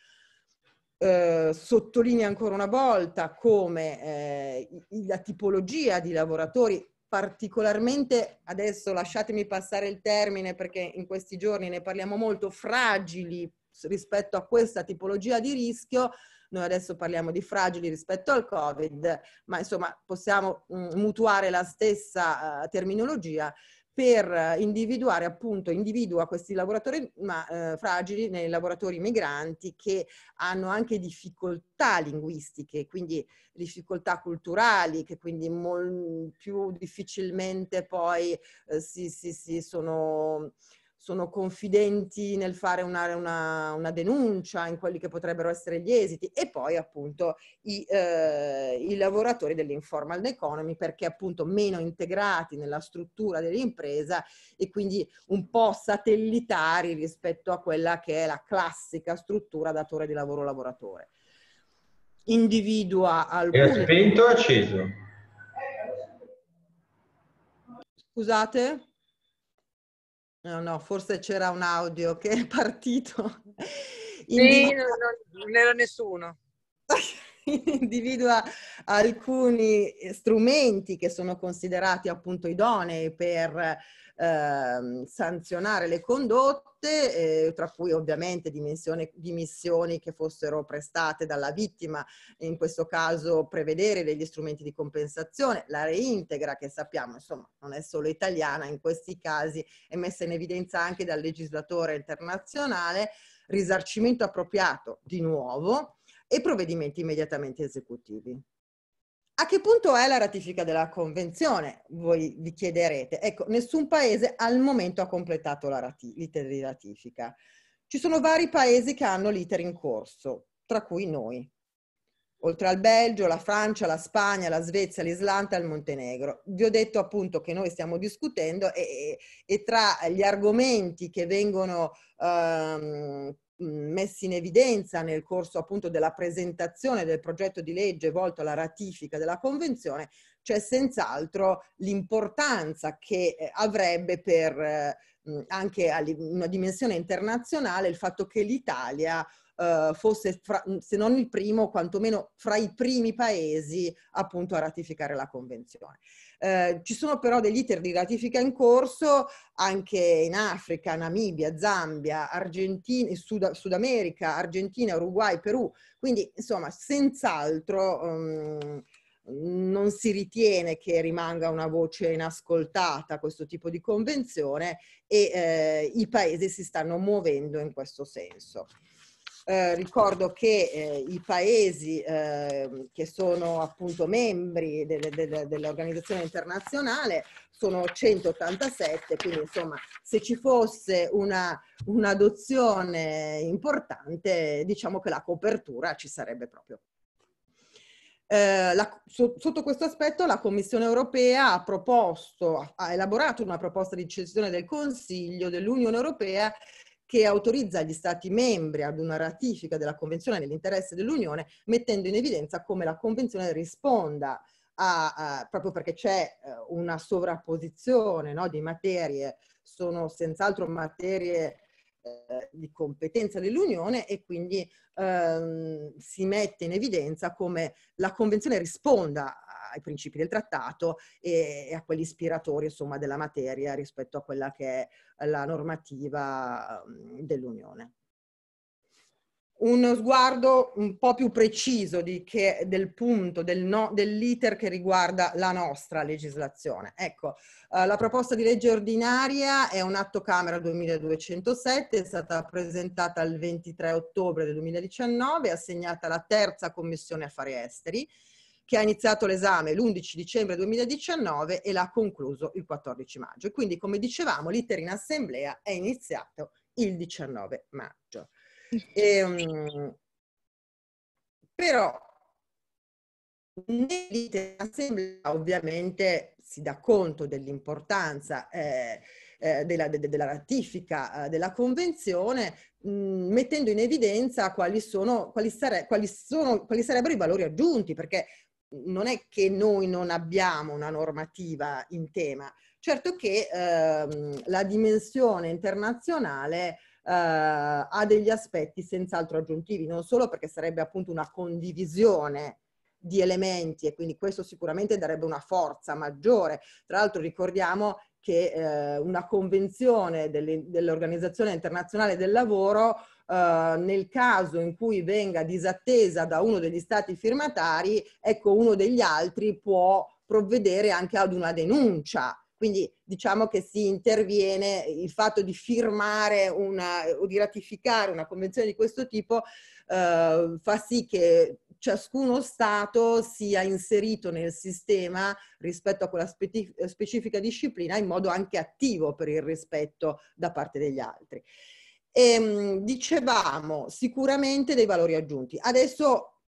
Eh, sottolinea ancora una volta come eh, la tipologia di lavoratori particolarmente, adesso lasciatemi passare il termine perché in questi giorni ne parliamo molto, fragili rispetto a questa tipologia di rischio. Noi adesso parliamo di fragili rispetto al Covid, ma insomma possiamo mm, mutuare la stessa uh, terminologia per eh, individuare appunto, individua questi lavoratori ma, eh, fragili nei lavoratori migranti che hanno anche difficoltà linguistiche, quindi difficoltà culturali, che quindi più difficilmente poi eh, si, si, si sono sono confidenti nel fare una, una, una, denuncia, in quelli che potrebbero essere gli esiti, e poi appunto i, eh, i, lavoratori dell'informal economy, perché appunto meno integrati nella struttura dell'impresa e quindi un po' satellitari rispetto a quella che è la classica struttura datore di lavoro-lavoratore. Individua alcune... È spento o acceso? Scusate? No, no, forse c'era un audio che è partito. Sì, non, non, non era nessuno. individua alcuni strumenti che sono considerati appunto idonei per eh, sanzionare le condotte, eh, tra cui ovviamente dimissioni che fossero prestate dalla vittima, in questo caso prevedere degli strumenti di compensazione, la reintegra che sappiamo, insomma, non è solo italiana, in questi casi è messa in evidenza anche dal legislatore internazionale, risarcimento appropriato di nuovo, e provvedimenti immediatamente esecutivi. A che punto è la ratifica della Convenzione? Voi vi chiederete. Ecco, nessun paese al momento ha completato rati- l'iter di ratifica. Ci sono vari paesi che hanno l'iter in corso, tra cui noi, oltre al Belgio, la Francia, la Spagna, la Svezia, l'Islanda e il Montenegro. Vi ho detto appunto che noi stiamo discutendo e, e tra gli argomenti che vengono ehm, messi in evidenza nel corso appunto della presentazione del progetto di legge volto alla ratifica della Convenzione, c'è senz'altro l'importanza che eh, avrebbe per eh, anche una dimensione internazionale il fatto che l'Italia eh, fosse, fra, se non il primo, quantomeno fra i primi paesi appunto a ratificare la Convenzione. Eh, ci sono però degli iter di ratifica in corso anche in Africa, Namibia, Zambia, Argentina, Sud, Sud America, Argentina, Uruguay, Perù. Quindi, insomma, senz'altro... Um, non si ritiene che rimanga una voce inascoltata questo tipo di convenzione e eh, i paesi si stanno muovendo in questo senso. Eh, ricordo che eh, i paesi eh, che sono appunto membri de- de- de- dell'organizzazione internazionale sono 187, quindi insomma se ci fosse una, un'adozione importante diciamo che la copertura ci sarebbe proprio. Eh, la, so, sotto questo aspetto la Commissione europea ha proposto, ha elaborato una proposta di decisione del Consiglio dell'Unione europea che autorizza gli Stati membri ad una ratifica della Convenzione nell'interesse dell'Unione, mettendo in evidenza come la Convenzione risponda a, a, proprio perché c'è eh, una sovrapposizione no, di materie, sono senz'altro materie eh, di competenza dell'Unione e quindi ehm, si mette in evidenza come la Convenzione risponda ai principi del trattato e, e a quelli ispiratori insomma, della materia rispetto a quella che è la normativa mm, dell'Unione uno sguardo un po' più preciso che, del punto, del no, dell'iter che riguarda la nostra legislazione. Ecco, eh, la proposta di legge ordinaria è un atto Camera 2207, è stata presentata il 23 ottobre del 2019, è assegnata alla terza Commissione Affari Esteri, che ha iniziato l'esame l'11 dicembre 2019 e l'ha concluso il 14 maggio. quindi, come dicevamo, l'iter in Assemblea è iniziato il 19 maggio. E, um, però nell'assemblea ovviamente si dà conto dell'importanza eh, eh, della, de, della, ratifica eh, della convenzione mh, mettendo in evidenza quali, sono, quali, sare, quali, sono, quali sarebbero i valori aggiunti perché non è che noi non abbiamo una normativa in tema certo che ehm, la dimensione internazionale eh, ha degli aspetti senz'altro aggiuntivi, non solo perché sarebbe appunto una condivisione di elementi e quindi questo sicuramente darebbe una forza maggiore. Tra l'altro ricordiamo che eh, una convenzione dell'Organizzazione Internazionale del Lavoro eh, nel caso in cui venga disattesa da uno degli stati firmatari, ecco uno degli altri può provvedere anche ad una denuncia quindi diciamo che si interviene, il fatto di firmare una, o di ratificare una convenzione di questo tipo eh, fa sì che ciascuno Stato sia inserito nel sistema rispetto a quella specif- specifica disciplina in modo anche attivo per il rispetto da parte degli altri. E, ehm, dicevamo sicuramente dei valori aggiunti. Adesso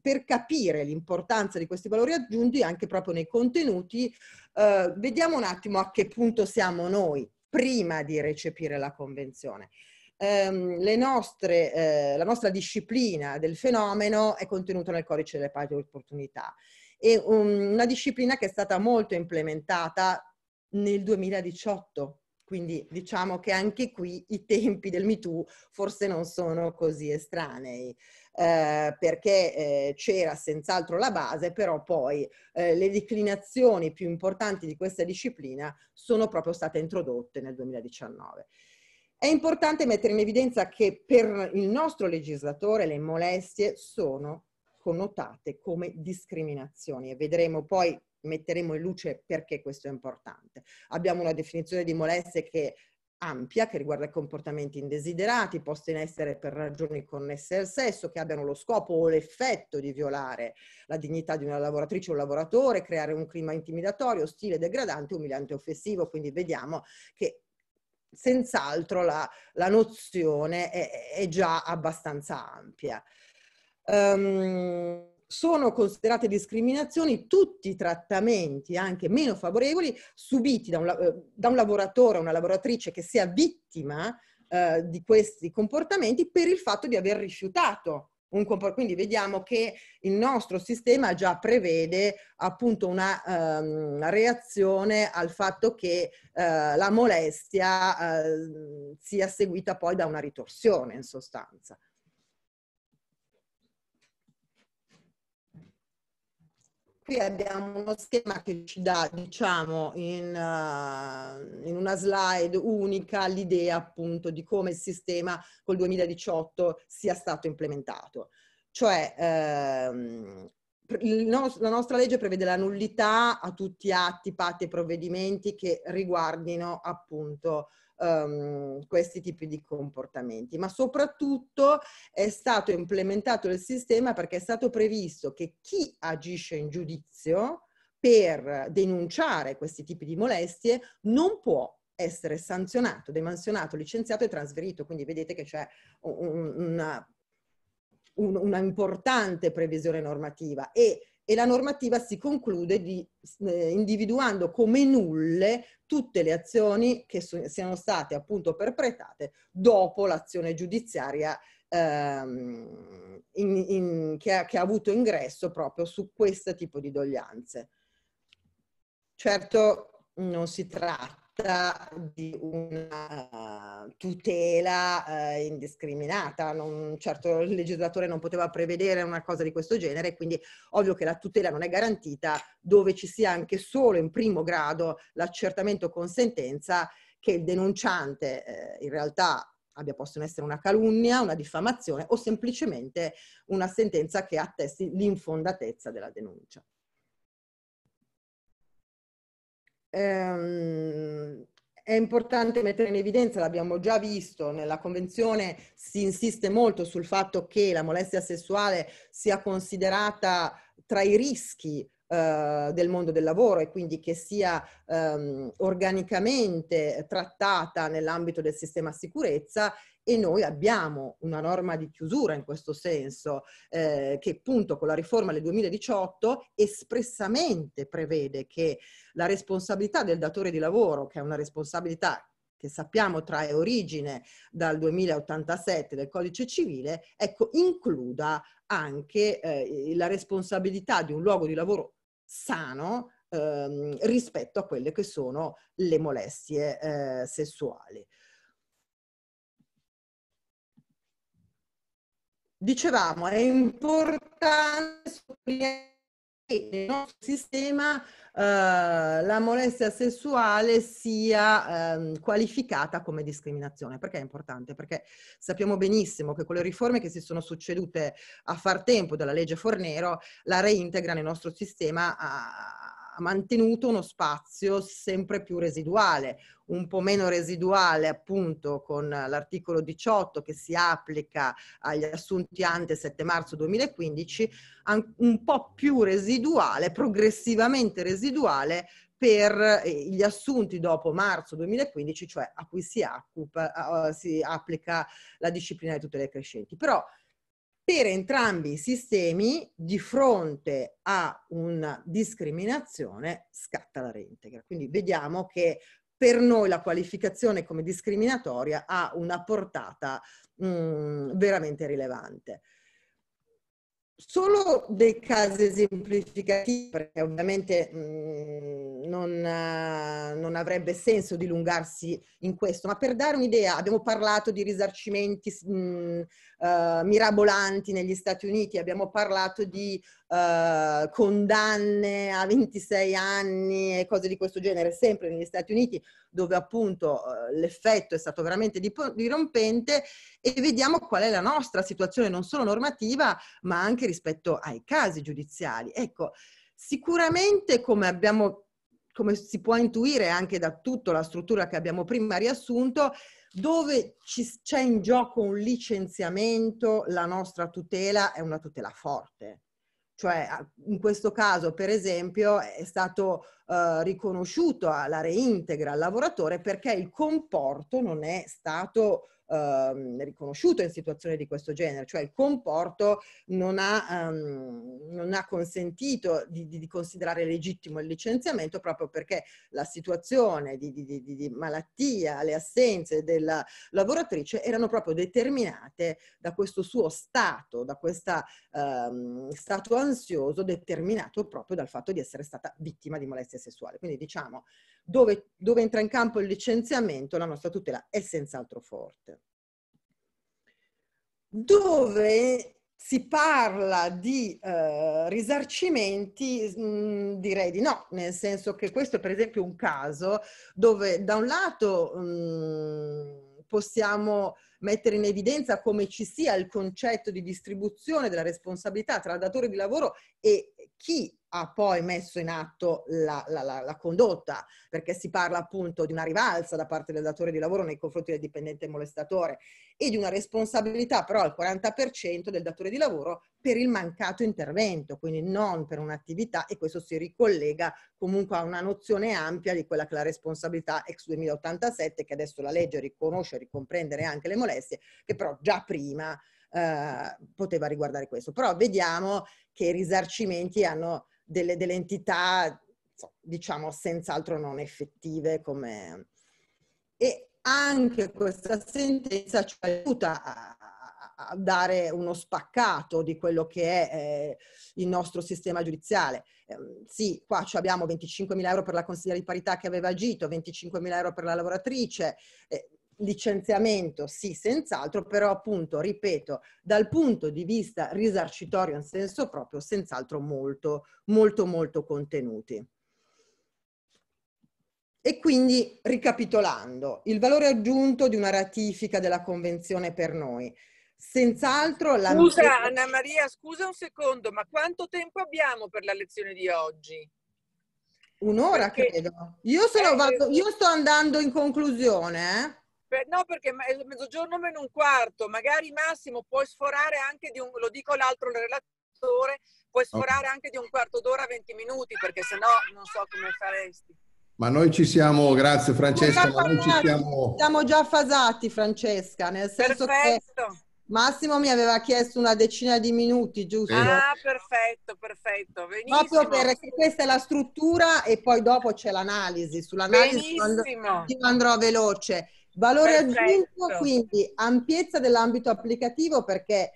per capire l'importanza di questi valori aggiunti anche proprio nei contenuti, eh, vediamo un attimo a che punto siamo noi prima di recepire la convenzione. Eh, nostre, eh, la nostra disciplina del fenomeno è contenuta nel codice delle pari opportunità. È um, una disciplina che è stata molto implementata nel 2018, quindi diciamo che anche qui i tempi del MeToo forse non sono così estranei eh, perché eh, c'era senz'altro la base, però poi eh, le declinazioni più importanti di questa disciplina sono proprio state introdotte nel 2019. È importante mettere in evidenza che per il nostro legislatore le molestie sono connotate come discriminazioni e vedremo poi metteremo in luce perché questo è importante. Abbiamo una definizione di molestie che ampia che riguarda i comportamenti indesiderati posti in essere per ragioni connesse al sesso che abbiano lo scopo o l'effetto di violare la dignità di una lavoratrice o un lavoratore, creare un clima intimidatorio, ostile, degradante, umiliante e offensivo. Quindi vediamo che senz'altro la, la nozione è, è, già abbastanza ampia. Um, sono considerate discriminazioni tutti i trattamenti, anche meno favorevoli, subiti da un, eh, da un lavoratore o una lavoratrice che sia vittima eh, di questi comportamenti per il fatto di aver rifiutato Un quindi vediamo che il nostro sistema già prevede appunto una, um, una reazione al fatto che uh, la molestia uh, sia seguita poi da una ritorsione in sostanza. Qui abbiamo uno schema che ci dà, diciamo, in, uh, in, una slide unica l'idea appunto di come il sistema col 2018 sia stato implementato. Cioè, ehm, nos- la nostra legge prevede la nullità a tutti atti, patti e provvedimenti che riguardino appunto um, questi tipi di comportamenti, ma soprattutto è stato implementato il sistema perché è stato previsto che chi agisce in giudizio per denunciare questi tipi di molestie non può essere sanzionato, demansionato, licenziato e trasferito. Quindi vedete che c'è una, una importante previsione normativa e e la normativa si conclude di, eh, individuando come nulle tutte le azioni che so, siano state appunto perpetrate dopo l'azione giudiziaria ehm, in, in, che, ha, che, ha, avuto ingresso proprio su questo tipo di doglianze. Certo non si tratta tratta di una eh, tutela eh, indiscriminata, non, certo il legislatore non poteva prevedere una cosa di questo genere, quindi ovvio che la tutela non è garantita dove ci sia anche solo in primo grado l'accertamento con sentenza che il denunciante eh, in realtà abbia possono essere una calunnia, una diffamazione o semplicemente una sentenza che attesti l'infondatezza della denuncia. ehm, è importante mettere in evidenza, l'abbiamo già visto, nella Convenzione si insiste molto sul fatto che la molestia sessuale sia considerata tra i rischi eh, del mondo del lavoro e quindi che sia ehm, organicamente trattata nell'ambito del sistema sicurezza e noi abbiamo una norma di chiusura in questo senso eh, che appunto con la riforma del 2018 espressamente prevede che la responsabilità del datore di lavoro, che è una responsabilità che sappiamo trae origine dal 2087 del codice civile, ecco, includa anche eh, la responsabilità di un luogo di lavoro sano ehm, rispetto a quelle che sono le molestie eh, sessuali. dicevamo, è importante sottolineare che nel nostro sistema eh, la molestia sessuale sia eh, qualificata come discriminazione. Perché è importante? Perché sappiamo benissimo che con le riforme che si sono succedute a far tempo dalla legge Fornero, la reintegra nel nostro sistema a, mantenuto uno spazio sempre più residuale, un po' meno residuale appunto con l'articolo 18 che si applica agli assunti ante 7 marzo 2015, un po' più residuale, progressivamente residuale per eh, gli assunti dopo marzo 2015, cioè a cui si, occupa, si applica la disciplina di tutte le crescenti. Però per entrambi i sistemi, di fronte a una discriminazione, scatta la reintegra. Quindi vediamo che per noi la qualificazione come discriminatoria ha una portata mh, mm, veramente rilevante solo dei casi esemplificativi, perché ovviamente mh, mhmm, non, non, avrebbe senso dilungarsi in questo, ma per dare un'idea, abbiamo parlato di risarcimenti mh, mhmm, uh, eh, mirabolanti negli Stati Uniti, abbiamo parlato di uh, condanne a 26 anni e cose di questo genere, sempre negli Stati Uniti, dove appunto eh, l'effetto è stato veramente dirompente e vediamo qual è la nostra situazione non solo normativa ma anche rispetto ai casi giudiziali. Ecco, sicuramente come abbiamo come si può intuire anche da tutta la struttura che abbiamo prima riassunto, dove c'è in gioco un licenziamento, la nostra tutela è una tutela forte. Cioè, in questo caso, per esempio, è stato eh, riconosciuto alla reintegra al lavoratore perché il comporto non è stato ehm, riconosciuto in situazioni di questo genere, cioè il comporto non ha, ehm, non ha consentito di, di, di, considerare legittimo il licenziamento proprio perché la situazione di, di malattia, le assenze della lavoratrice erano proprio determinate da questo suo stato, da questo ehm, stato ansioso determinato proprio dal fatto di essere stata vittima di molestia sessuale. Quindi diciamo dove, dove entra in campo il licenziamento, la nostra tutela è senz'altro forte. Dove si parla di eh, risarcimenti, mh, direi di no, nel senso che questo è per esempio un caso dove da un lato mh, possiamo mettere in evidenza come ci sia il concetto di distribuzione della responsabilità tra datore di lavoro e chi ha poi messo in atto la, la, la, la, condotta, perché si parla appunto di una rivalsa da parte del datore di lavoro nei confronti del dipendente molestatore e di una responsabilità però al 40% del datore di lavoro per il mancato intervento, quindi non per un'attività e questo si ricollega comunque a una nozione ampia di quella che è la responsabilità ex 2087 che adesso la legge riconosce, ricomprendere anche le molestie, che però già prima eh, poteva riguardare questo. Però vediamo che i risarcimenti hanno delle, delle entità, diciamo, senz'altro non effettive come... E anche questa sentenza ci aiuta a, a dare uno spaccato di quello che è eh, il nostro sistema giudiziale. Eh, sì, qua abbiamo 25.000 euro per la consigliera di parità che aveva agito, 25.000 euro per la lavoratrice, eh, licenziamento sì, senz'altro, però appunto, ripeto, dal punto di vista risarcitorio in senso proprio, senz'altro molto, molto, molto contenuti. E quindi, ricapitolando, il valore aggiunto di una ratifica della Convenzione per noi. Senz'altro la... Scusa Anna Maria, scusa un secondo, ma quanto tempo abbiamo per la lezione di oggi? Un'ora Perché... credo. Io, eh, vado, io eh, sto andando in conclusione. Eh? no, perché è mezzogiorno meno un quarto, magari massimo puoi sforare anche di un, lo dico l'altro relatore, puoi sforare anche di un quarto d'ora a 20 minuti, perché sennò non so come faresti. Ma noi ci siamo, grazie Francesca, ma noi ci siamo... Siamo già fasati Francesca, nel senso perfetto. che Massimo mi aveva chiesto una decina di minuti, giusto? Ah, perfetto, perfetto, benissimo. Proprio perché questa è la struttura e poi dopo c'è l'analisi, sull'analisi andrò, andrò veloce. Valore Perfetto. aggiunto, quindi ampiezza dell'ambito applicativo perché eh,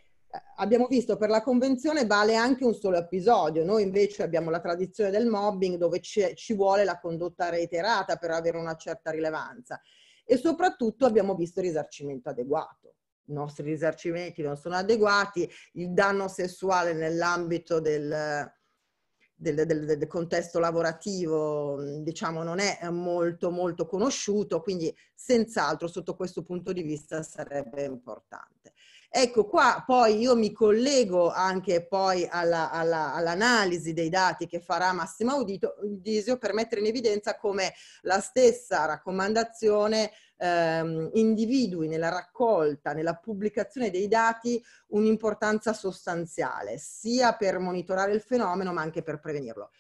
abbiamo visto per la convenzione vale anche un solo episodio, noi invece abbiamo la tradizione del mobbing dove ci, vuole la condotta reiterata per avere una certa rilevanza e soprattutto abbiamo visto il risarcimento adeguato. I nostri risarcimenti non sono adeguati, il danno sessuale nell'ambito del, del, del, del, contesto lavorativo, diciamo, non è eh, molto, molto conosciuto, quindi senz'altro sotto questo punto di vista sarebbe importante. Ecco qua poi io mi collego anche poi all'analisi alla, all dei dati che farà Massimo Audisio per mettere in evidenza come la stessa raccomandazione ehm, individui nella raccolta, nella pubblicazione dei dati un'importanza sostanziale, sia per monitorare il fenomeno ma anche per prevenirlo.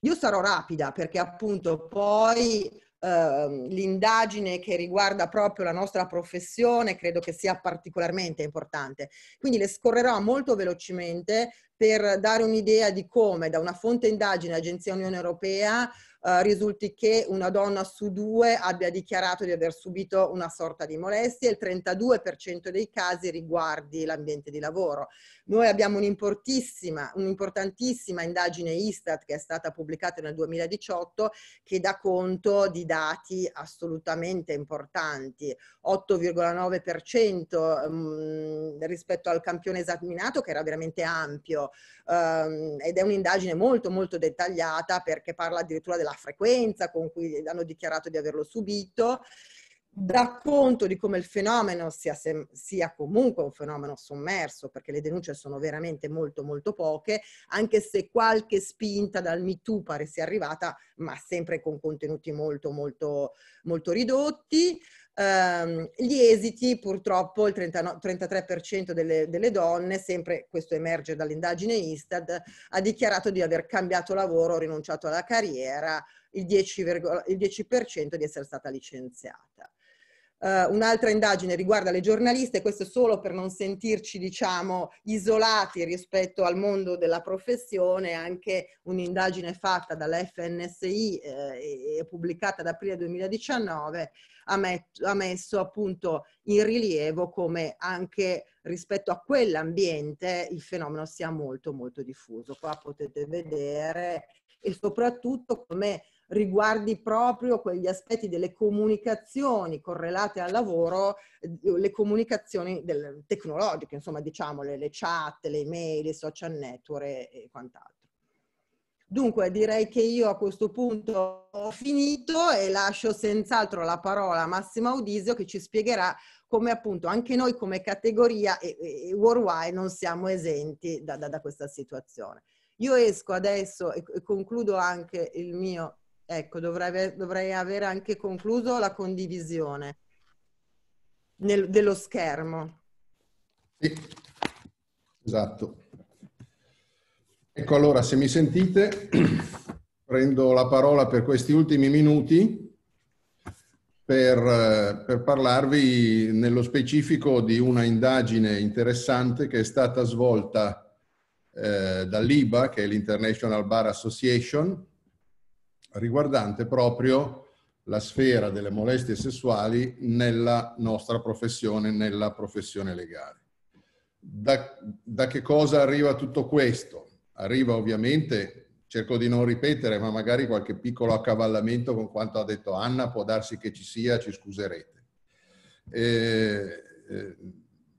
Io sarò rapida perché appunto poi Uh, l'indagine che riguarda proprio la nostra professione credo che sia particolarmente importante. Quindi le scorrerò molto velocemente per dare un'idea di come da una fonte indagine Agenzia Unione Europea eh, risulti che una donna su due abbia dichiarato di aver subito una sorta di molestia, e il 32% dei casi riguardi l'ambiente di lavoro. Noi abbiamo un'importantissima, un'importantissima indagine Istat che è stata pubblicata nel 2018 che dà conto di dati assolutamente importanti, 8,9% mm, rispetto al campione esaminato che era veramente ampio ehm, ed è un'indagine molto molto dettagliata perché parla addirittura della frequenza con cui hanno dichiarato di averlo subito, dà conto di come il fenomeno sia, sem- sia, comunque un fenomeno sommerso, perché le denunce sono veramente molto molto poche, anche se qualche spinta dal MeToo pare sia arrivata, ma sempre con contenuti molto molto, molto ridotti. Um, gli esiti, purtroppo il 30, 33% delle, delle, donne, sempre questo emerge dall'indagine Istad, ha dichiarato di aver cambiato lavoro, rinunciato alla carriera, il 10%, il 10 di essere stata licenziata. Uh, un'altra indagine riguarda le giornaliste, questo solo per non sentirci, diciamo, isolati rispetto al mondo della professione, anche un'indagine fatta dalla FNSI eh, e pubblicata ad aprile 2019 ha, met- ha messo appunto in rilievo come anche rispetto a quell'ambiente il fenomeno sia molto molto diffuso. Qua potete vedere e soprattutto come riguardi proprio quegli aspetti delle comunicazioni correlate al lavoro, eh, le comunicazioni del, tecnologiche, insomma diciamo le, le chat, le email, i social network e, e quant'altro. Dunque direi che io a questo punto ho finito e lascio senz'altro la parola a Massimo Audisio che ci spiegherà come appunto anche noi come categoria e, e worldwide non siamo esenti da, da, da questa situazione. Io esco adesso e, e concludo anche il mio, ecco dovrei, dovrei aver anche concluso la condivisione nel, dello schermo. Sì, esatto. Ecco allora, se mi sentite, prendo la parola per questi ultimi minuti per, eh, per parlarvi nello specifico di una indagine interessante che è stata svolta eh, dall'IBA, che è l'International Bar Association, riguardante proprio la sfera delle molestie sessuali nella nostra professione, nella professione legale. Da, da che cosa arriva tutto questo? arriva ovviamente, cerco di non ripetere, ma magari qualche piccolo accavallamento con quanto ha detto Anna, può darsi che ci sia, ci scuserete. Eh,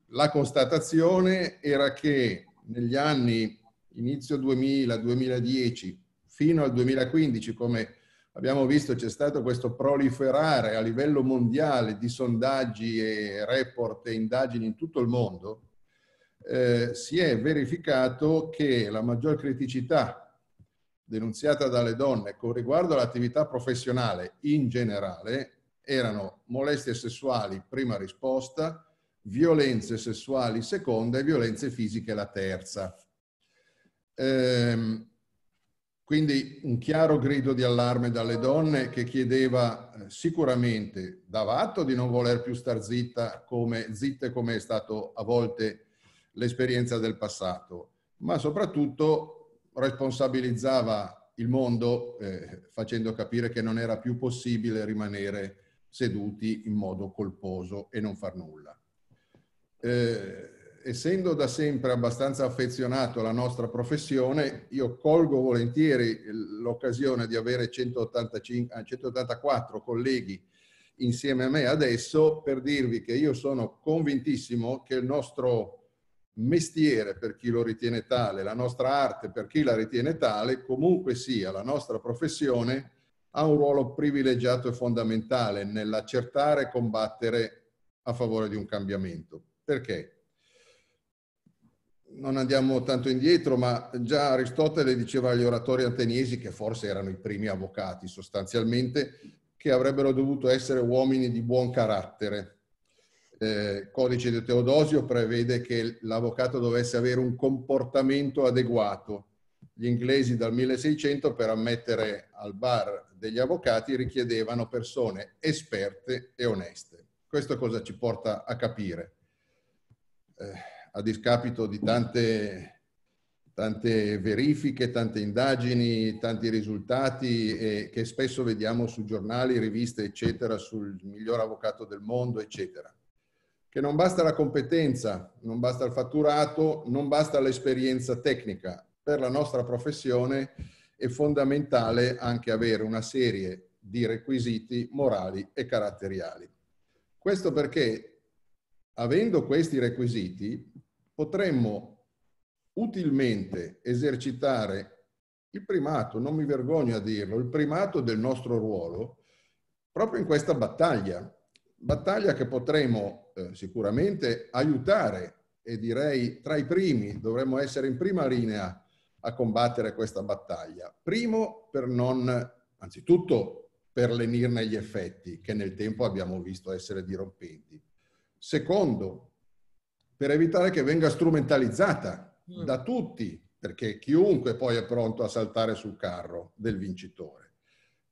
la constatazione era che negli anni inizio 2000, 2010, fino al 2015, come abbiamo visto c'è stato questo proliferare a livello mondiale di sondaggi e report e indagini in tutto il mondo, eh, si è verificato che la maggior criticità denunziata dalle donne con riguardo all'attività professionale in generale erano molestie sessuali prima risposta, violenze sessuali seconda e violenze fisiche la terza. Ehm, quindi un chiaro grido di allarme dalle donne che chiedeva eh, sicuramente, dava atto di non voler più star zitta come zitte come è stato a volte l'esperienza del passato, ma soprattutto responsabilizzava il mondo eh, facendo capire che non era più possibile rimanere seduti in modo colposo e non far nulla. Eh, essendo da sempre abbastanza affezionato alla nostra professione, io colgo volentieri l'occasione di avere 185, 184 eh, colleghi insieme a me adesso per dirvi che io sono convintissimo che il nostro mestiere per chi lo ritiene tale, la nostra arte per chi la ritiene tale, comunque sia la nostra professione, ha un ruolo privilegiato e fondamentale nell'accertare e combattere a favore di un cambiamento. Perché? Non andiamo tanto indietro, ma già Aristotele diceva agli oratori ateniesi, che forse erano i primi avvocati sostanzialmente, che avrebbero dovuto essere uomini di buon carattere, eh, codice di Teodosio prevede che l'avvocato dovesse avere un comportamento adeguato. Gli inglesi dal 1600 per ammettere al bar degli avvocati richiedevano persone esperte e oneste. Questo cosa ci porta a capire? Eh, a discapito di tante, tante, verifiche, tante indagini, tanti risultati eh, che spesso vediamo su giornali, riviste, eccetera, sul miglior avvocato del mondo, eccetera che non basta la competenza, non basta il fatturato, non basta l'esperienza tecnica. Per la nostra professione è fondamentale anche avere una serie di requisiti morali e caratteriali. Questo perché, avendo questi requisiti, potremmo utilmente esercitare il primato, non mi vergogno a dirlo, il primato del nostro ruolo proprio in questa battaglia battaglia che potremo eh, sicuramente aiutare e direi tra i primi, dovremmo essere in prima linea a combattere questa battaglia. Primo per non, anzitutto per lenirne gli effetti che nel tempo abbiamo visto essere dirompenti. Secondo, per evitare che venga strumentalizzata mm. da tutti, perché chiunque poi è pronto a saltare sul carro del vincitore.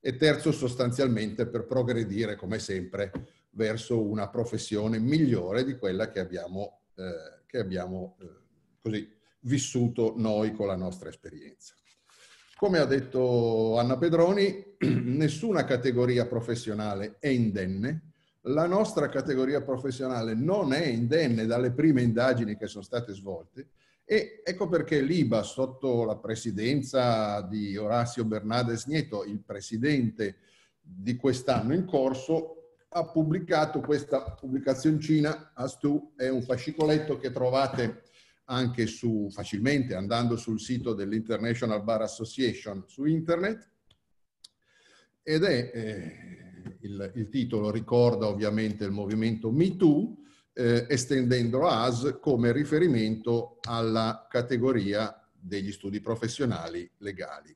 E terzo, sostanzialmente, per progredire, come sempre, verso una professione migliore di quella che abbiamo, eh, che abbiamo eh, così, vissuto noi con la nostra esperienza. Come ha detto Anna Pedroni, nessuna categoria professionale è indenne. La nostra categoria professionale non è indenne dalle prime indagini che sono state svolte e ecco perché l'IBA, sotto la presidenza di Orazio Bernades Nieto, il presidente di quest'anno in corso, ha pubblicato questa pubblicazioncina, Astu è un fascicoletto che trovate anche su, facilmente andando sul sito dell'International Bar Association su internet ed è eh, il, il, titolo ricorda ovviamente il movimento MeToo, Too eh, estendendo AS come riferimento alla categoria degli studi professionali legali.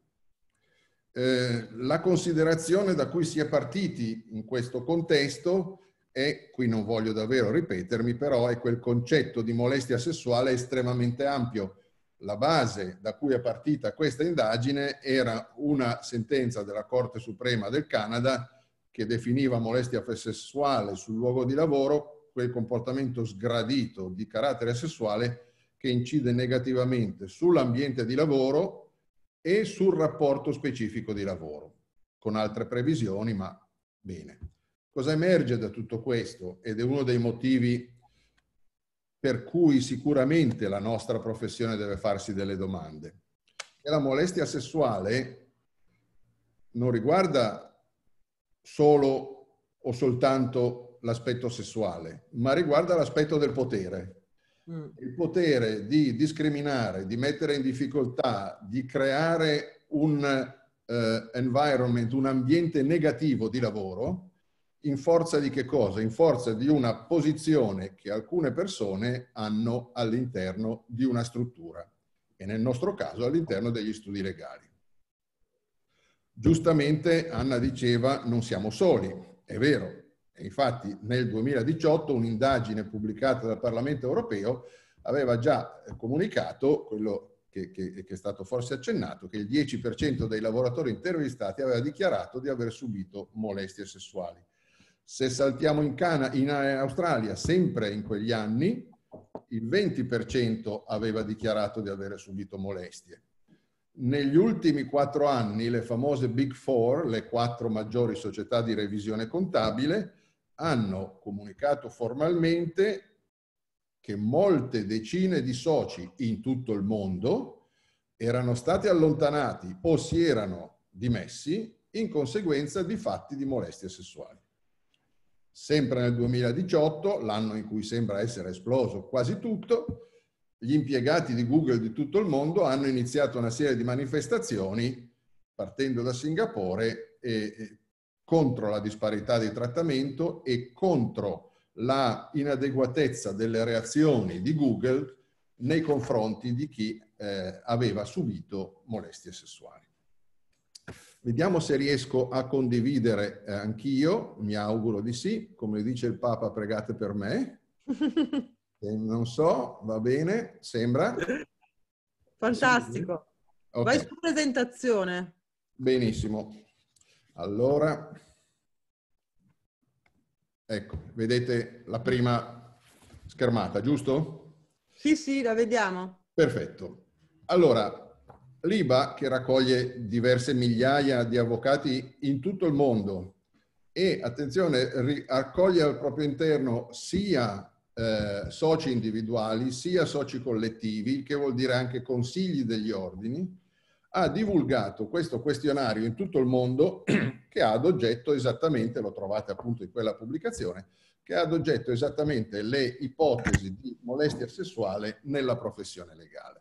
Eh, la considerazione da cui si è partiti in questo contesto è, qui non voglio davvero ripetermi, però è quel concetto di molestia sessuale estremamente ampio. La base da cui è partita questa indagine era una sentenza della Corte Suprema del Canada che definiva molestia sessuale sul luogo di lavoro quel comportamento sgradito di carattere sessuale che incide negativamente sull'ambiente di lavoro e sul rapporto specifico di lavoro, con altre previsioni, ma bene. Cosa emerge da tutto questo? Ed è uno dei motivi per cui sicuramente la nostra professione deve farsi delle domande. E la molestia sessuale non riguarda solo o soltanto l'aspetto sessuale, ma riguarda l'aspetto del potere, Mm. il potere di discriminare, di mettere in difficoltà, di creare un uh, environment, un ambiente negativo di lavoro, in forza di che cosa? In forza di una posizione che alcune persone hanno all'interno di una struttura e nel nostro caso all'interno degli studi legali. Giustamente Anna diceva non siamo soli, è vero, Infatti nel 2018 un'indagine pubblicata dal Parlamento europeo aveva già eh, comunicato quello che, che, che, è stato forse accennato, che il 10% dei lavoratori intervistati aveva dichiarato di aver subito molestie sessuali. Se saltiamo in, Cana, in eh, Australia, sempre in quegli anni, il 20% aveva dichiarato di aver subito molestie. Negli ultimi quattro anni le famose Big Four, le quattro maggiori società di revisione contabile, hanno comunicato formalmente che molte decine di soci in tutto il mondo erano stati allontanati o si erano dimessi in conseguenza di fatti di molestie sessuali. Sempre nel 2018, l'anno in cui sembra essere esploso quasi tutto, gli impiegati di Google di tutto il mondo hanno iniziato una serie di manifestazioni partendo da Singapore e contro la disparità di trattamento e contro la inadeguatezza delle reazioni di Google nei confronti di chi eh, aveva subito molestie sessuali. Vediamo se riesco a condividere eh, anch'io, mi auguro di sì, come dice il Papa, pregate per me. Eh, non so, va bene, sembra. Fantastico. Sì. Okay. Vai su presentazione. Benissimo. Allora, ecco, vedete la prima schermata, giusto? Sì, sì, la vediamo. Perfetto. Allora, l'IBA, che raccoglie diverse migliaia di avvocati in tutto il mondo e, attenzione, raccoglie al proprio interno sia eh, soci individuali sia soci collettivi, che vuol dire anche consigli degli ordini, ha divulgato questo questionario in tutto il mondo che ha ad oggetto esattamente, lo trovate appunto in quella pubblicazione, che ha ad oggetto esattamente le ipotesi di molestia sessuale nella professione legale.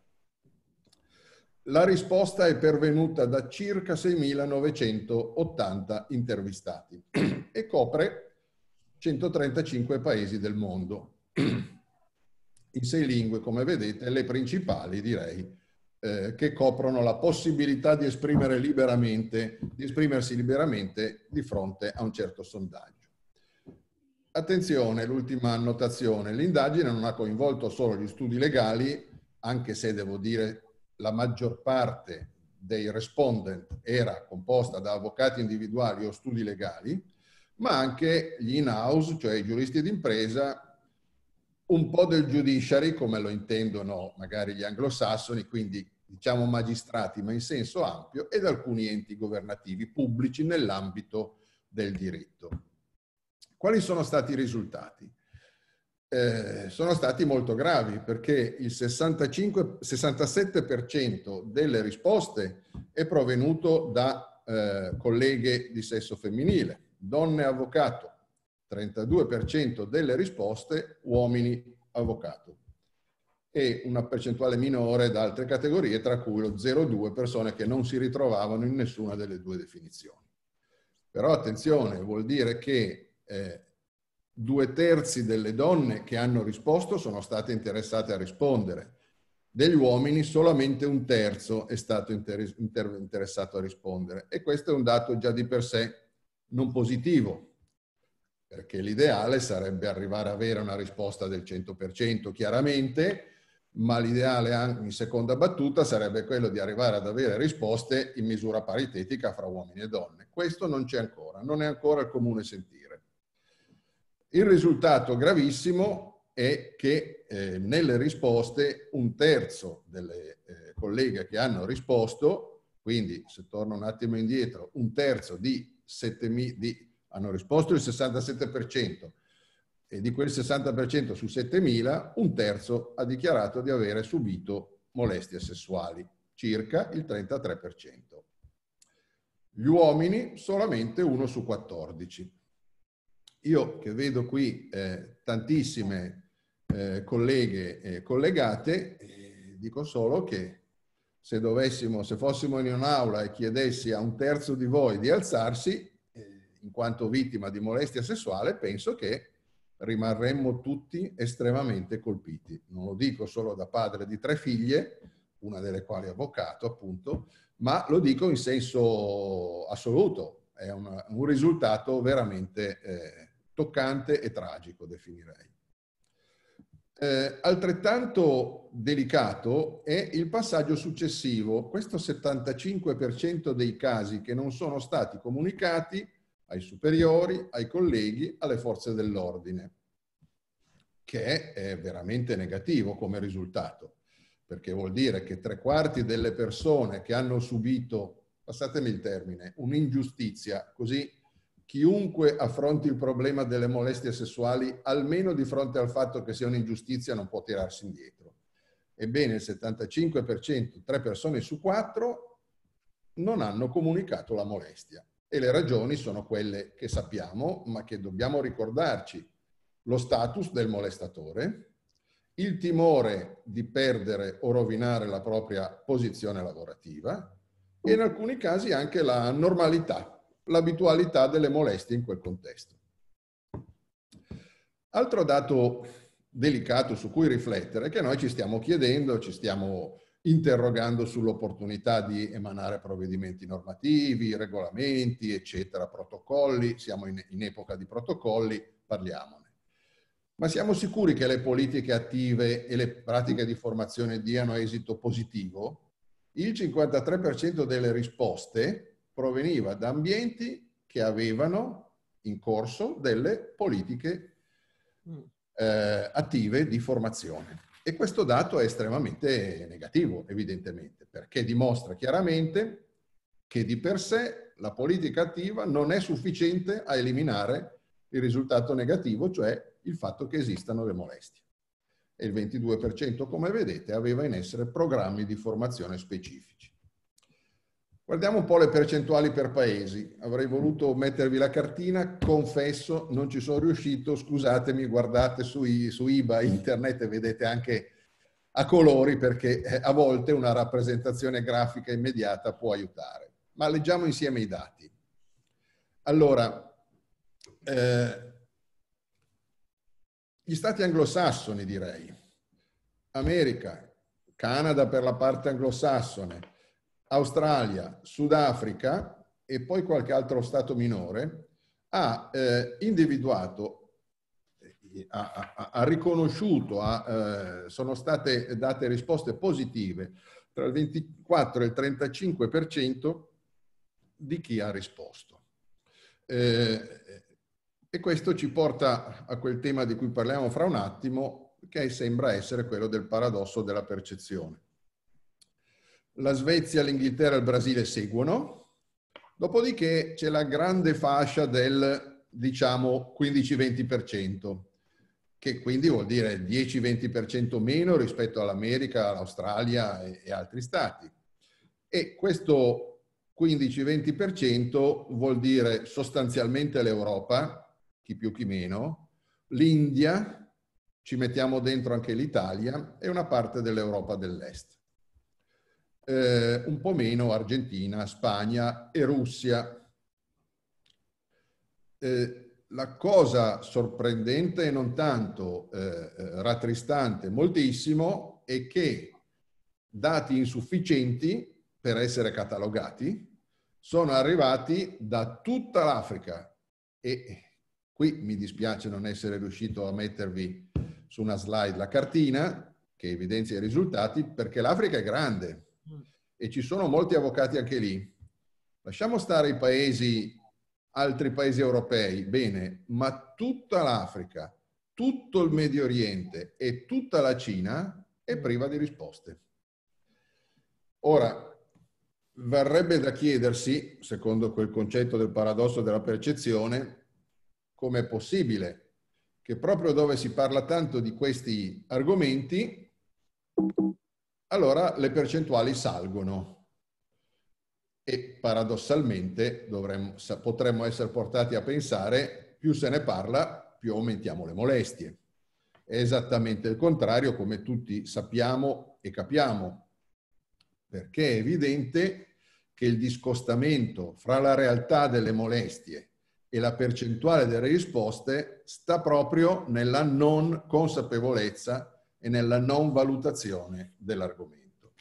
La risposta è pervenuta da circa 6.980 intervistati e copre 135 paesi del mondo. In sei lingue, come vedete, le principali, direi, eh, che coprono la possibilità di, liberamente, di esprimersi liberamente di fronte a un certo sondaggio. Attenzione, l'ultima annotazione, l'indagine non ha coinvolto solo gli studi legali, anche se devo dire la maggior parte dei respondent era composta da avvocati individuali o studi legali, ma anche gli in-house, cioè i giuristi d'impresa un po' del judiciary, come lo intendono magari gli anglosassoni, quindi diciamo magistrati, ma in senso ampio, ed alcuni enti governativi pubblici nell'ambito del diritto. Quali sono stati i risultati? Eh, sono stati molto gravi perché il 65, 67% delle risposte è provenuto da eh, colleghe di sesso femminile, donne avvocato, 32% delle risposte uomini avvocato e una percentuale minore da altre categorie, tra cui lo 0,2 persone che non si ritrovavano in nessuna delle due definizioni. Però attenzione, vuol dire che eh, due terzi delle donne che hanno risposto sono state interessate a rispondere, degli uomini solamente un terzo è stato inter- inter- interessato a rispondere e questo è un dato già di per sé non positivo, perché l'ideale sarebbe arrivare a avere una risposta del 100% chiaramente, ma l'ideale anche in seconda battuta sarebbe quello di arrivare ad avere risposte in misura paritetica fra uomini e donne. Questo non c'è ancora, non è ancora il comune sentire. Il risultato gravissimo è che eh, nelle risposte un terzo delle eh, colleghe che hanno risposto, quindi se torno un attimo indietro, un terzo di, 7, di hanno risposto il 67% e di quel 60% su 7.000 un terzo ha dichiarato di avere subito molestie sessuali, circa il 33%. Gli uomini solamente uno su 14. Io che vedo qui eh, tantissime eh, colleghe eh, collegate, dico solo che se dovessimo, se fossimo in un'aula e chiedessi a un terzo di voi di alzarsi, in quanto vittima di molestia sessuale, penso che rimarremmo tutti estremamente colpiti. Non lo dico solo da padre di tre figlie, una delle quali è avvocato appunto, ma lo dico in senso assoluto. È una, un risultato veramente eh, toccante e tragico, definirei. Eh, altrettanto delicato è il passaggio successivo. Questo 75% dei casi che non sono stati comunicati ai superiori, ai colleghi, alle forze dell'ordine, che è veramente negativo come risultato, perché vuol dire che tre quarti delle persone che hanno subito, passatemi il termine, un'ingiustizia, così chiunque affronti il problema delle molestie sessuali, almeno di fronte al fatto che sia un'ingiustizia, non può tirarsi indietro. Ebbene, il 75%, tre persone su quattro, non hanno comunicato la molestia e le ragioni sono quelle che sappiamo, ma che dobbiamo ricordarci. Lo status del molestatore, il timore di perdere o rovinare la propria posizione lavorativa e in alcuni casi anche la normalità, l'abitualità delle molestie in quel contesto. Altro dato delicato su cui riflettere è che noi ci stiamo chiedendo, ci stiamo interrogando sull'opportunità di emanare provvedimenti normativi, regolamenti, eccetera, protocolli, siamo in, in epoca di protocolli, parliamone. Ma siamo sicuri che le politiche attive e le pratiche di formazione diano esito positivo? Il 53% delle risposte proveniva da ambienti che avevano in corso delle politiche mm. eh, attive di formazione. E questo dato è estremamente negativo, evidentemente, perché dimostra chiaramente che di per sé la politica attiva non è sufficiente a eliminare il risultato negativo, cioè il fatto che esistano le molestie. E il 22%, come vedete, aveva in essere programmi di formazione specifici. Guardiamo un po' le percentuali per paesi. Avrei voluto mettervi la cartina, confesso, non ci sono riuscito, scusatemi, guardate su, su IBA, internet e vedete anche a colori perché eh, a volte una rappresentazione grafica immediata può aiutare. Ma leggiamo insieme i dati. Allora, eh, gli stati anglosassoni direi, America, Canada per la parte anglosassone, Australia, Sudafrica e poi qualche altro Stato minore, ha eh, individuato, eh, ha, ha, ha riconosciuto, ha, eh, sono state date risposte positive tra il 24 e il 35% di chi ha risposto. Eh, e questo ci porta a quel tema di cui parliamo fra un attimo, che sembra essere quello del paradosso della percezione la Svezia, l'Inghilterra e il Brasile seguono, dopodiché c'è la grande fascia del diciamo 15-20%, che quindi vuol dire 10-20% meno rispetto all'America, all'Australia e altri stati. E questo 15-20% vuol dire sostanzialmente l'Europa, chi più chi meno, l'India, ci mettiamo dentro anche l'Italia e una parte dell'Europa dell'Est eh, un po' meno Argentina, Spagna e Russia. Eh, la cosa sorprendente e non tanto eh, eh, rattristante moltissimo è che dati insufficienti per essere catalogati sono arrivati da tutta l'Africa e qui mi dispiace non essere riuscito a mettervi su una slide la cartina che evidenzia i risultati perché l'Africa è grande e ci sono molti avvocati anche lì. Lasciamo stare i paesi, altri paesi europei, bene, ma tutta l'Africa, tutto il Medio Oriente e tutta la Cina è priva di risposte. Ora, verrebbe da chiedersi, secondo quel concetto del paradosso della percezione, com'è possibile che proprio dove si parla tanto di questi argomenti allora le percentuali salgono e paradossalmente dovremmo, potremmo essere portati a pensare più se ne parla, più aumentiamo le molestie. È esattamente il contrario, come tutti sappiamo e capiamo, perché è evidente che il discostamento fra la realtà delle molestie e la percentuale delle risposte sta proprio nella non consapevolezza e nella non valutazione dell'argomento.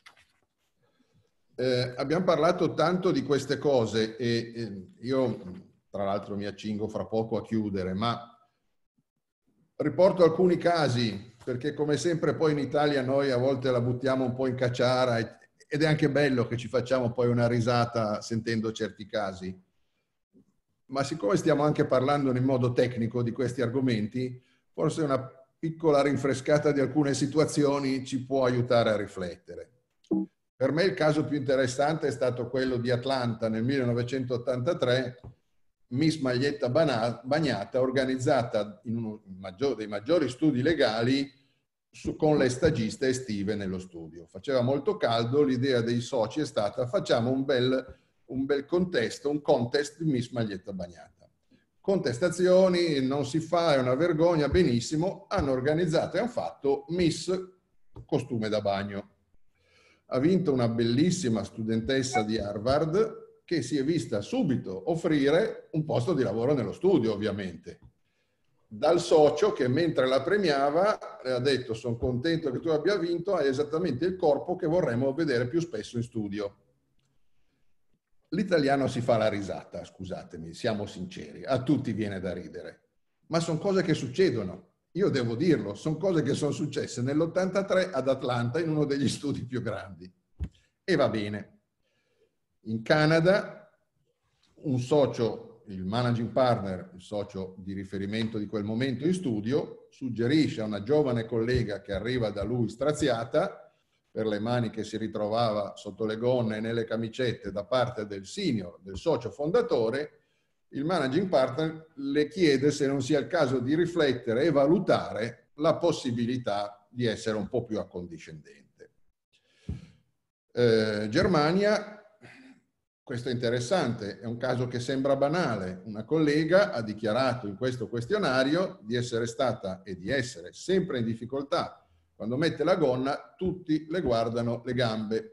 Eh, abbiamo parlato tanto di queste cose e eh, io tra l'altro mi accingo fra poco a chiudere, ma riporto alcuni casi perché come sempre poi in Italia noi a volte la buttiamo un po' in cacciara ed è anche bello che ci facciamo poi una risata sentendo certi casi. Ma siccome stiamo anche parlando in modo tecnico di questi argomenti, forse una piccola rinfrescata di alcune situazioni ci può aiutare a riflettere. Per me il caso più interessante è stato quello di Atlanta nel 1983, Miss Maglietta Bagnata, organizzata in uno dei maggiori studi legali su, con le stagiste estive nello studio. Faceva molto caldo, l'idea dei soci è stata facciamo un bel, un bel contesto, un contest di Miss Maglietta Bagnata contestazioni, non si fa, è una vergogna, benissimo, hanno organizzato e hanno fatto Miss Costume da Bagno. Ha vinto una bellissima studentessa di Harvard che si è vista subito offrire un posto di lavoro nello studio, ovviamente. Dal socio che mentre la premiava le eh, ha detto sono contento che tu abbia vinto, hai esattamente il corpo che vorremmo vedere più spesso in studio L'italiano si fa la risata, scusatemi, siamo sinceri, a tutti viene da ridere, ma sono cose che succedono. Io devo dirlo, sono cose che sono successe nell'83 ad Atlanta in uno degli studi più grandi. E va bene. In Canada un socio, il managing partner, il socio di riferimento di quel momento in studio, suggerisce a una giovane collega che arriva da lui straziata per le mani che si ritrovava sotto le gonne e nelle camicette da parte del senior, del socio fondatore, il managing partner le chiede se non sia il caso di riflettere e valutare la possibilità di essere un po' più accondiscendente. Eh, Germania, questo è interessante, è un caso che sembra banale. Una collega ha dichiarato in questo questionario di essere stata e di essere sempre in difficoltà quando mette la gonna tutti le guardano le gambe.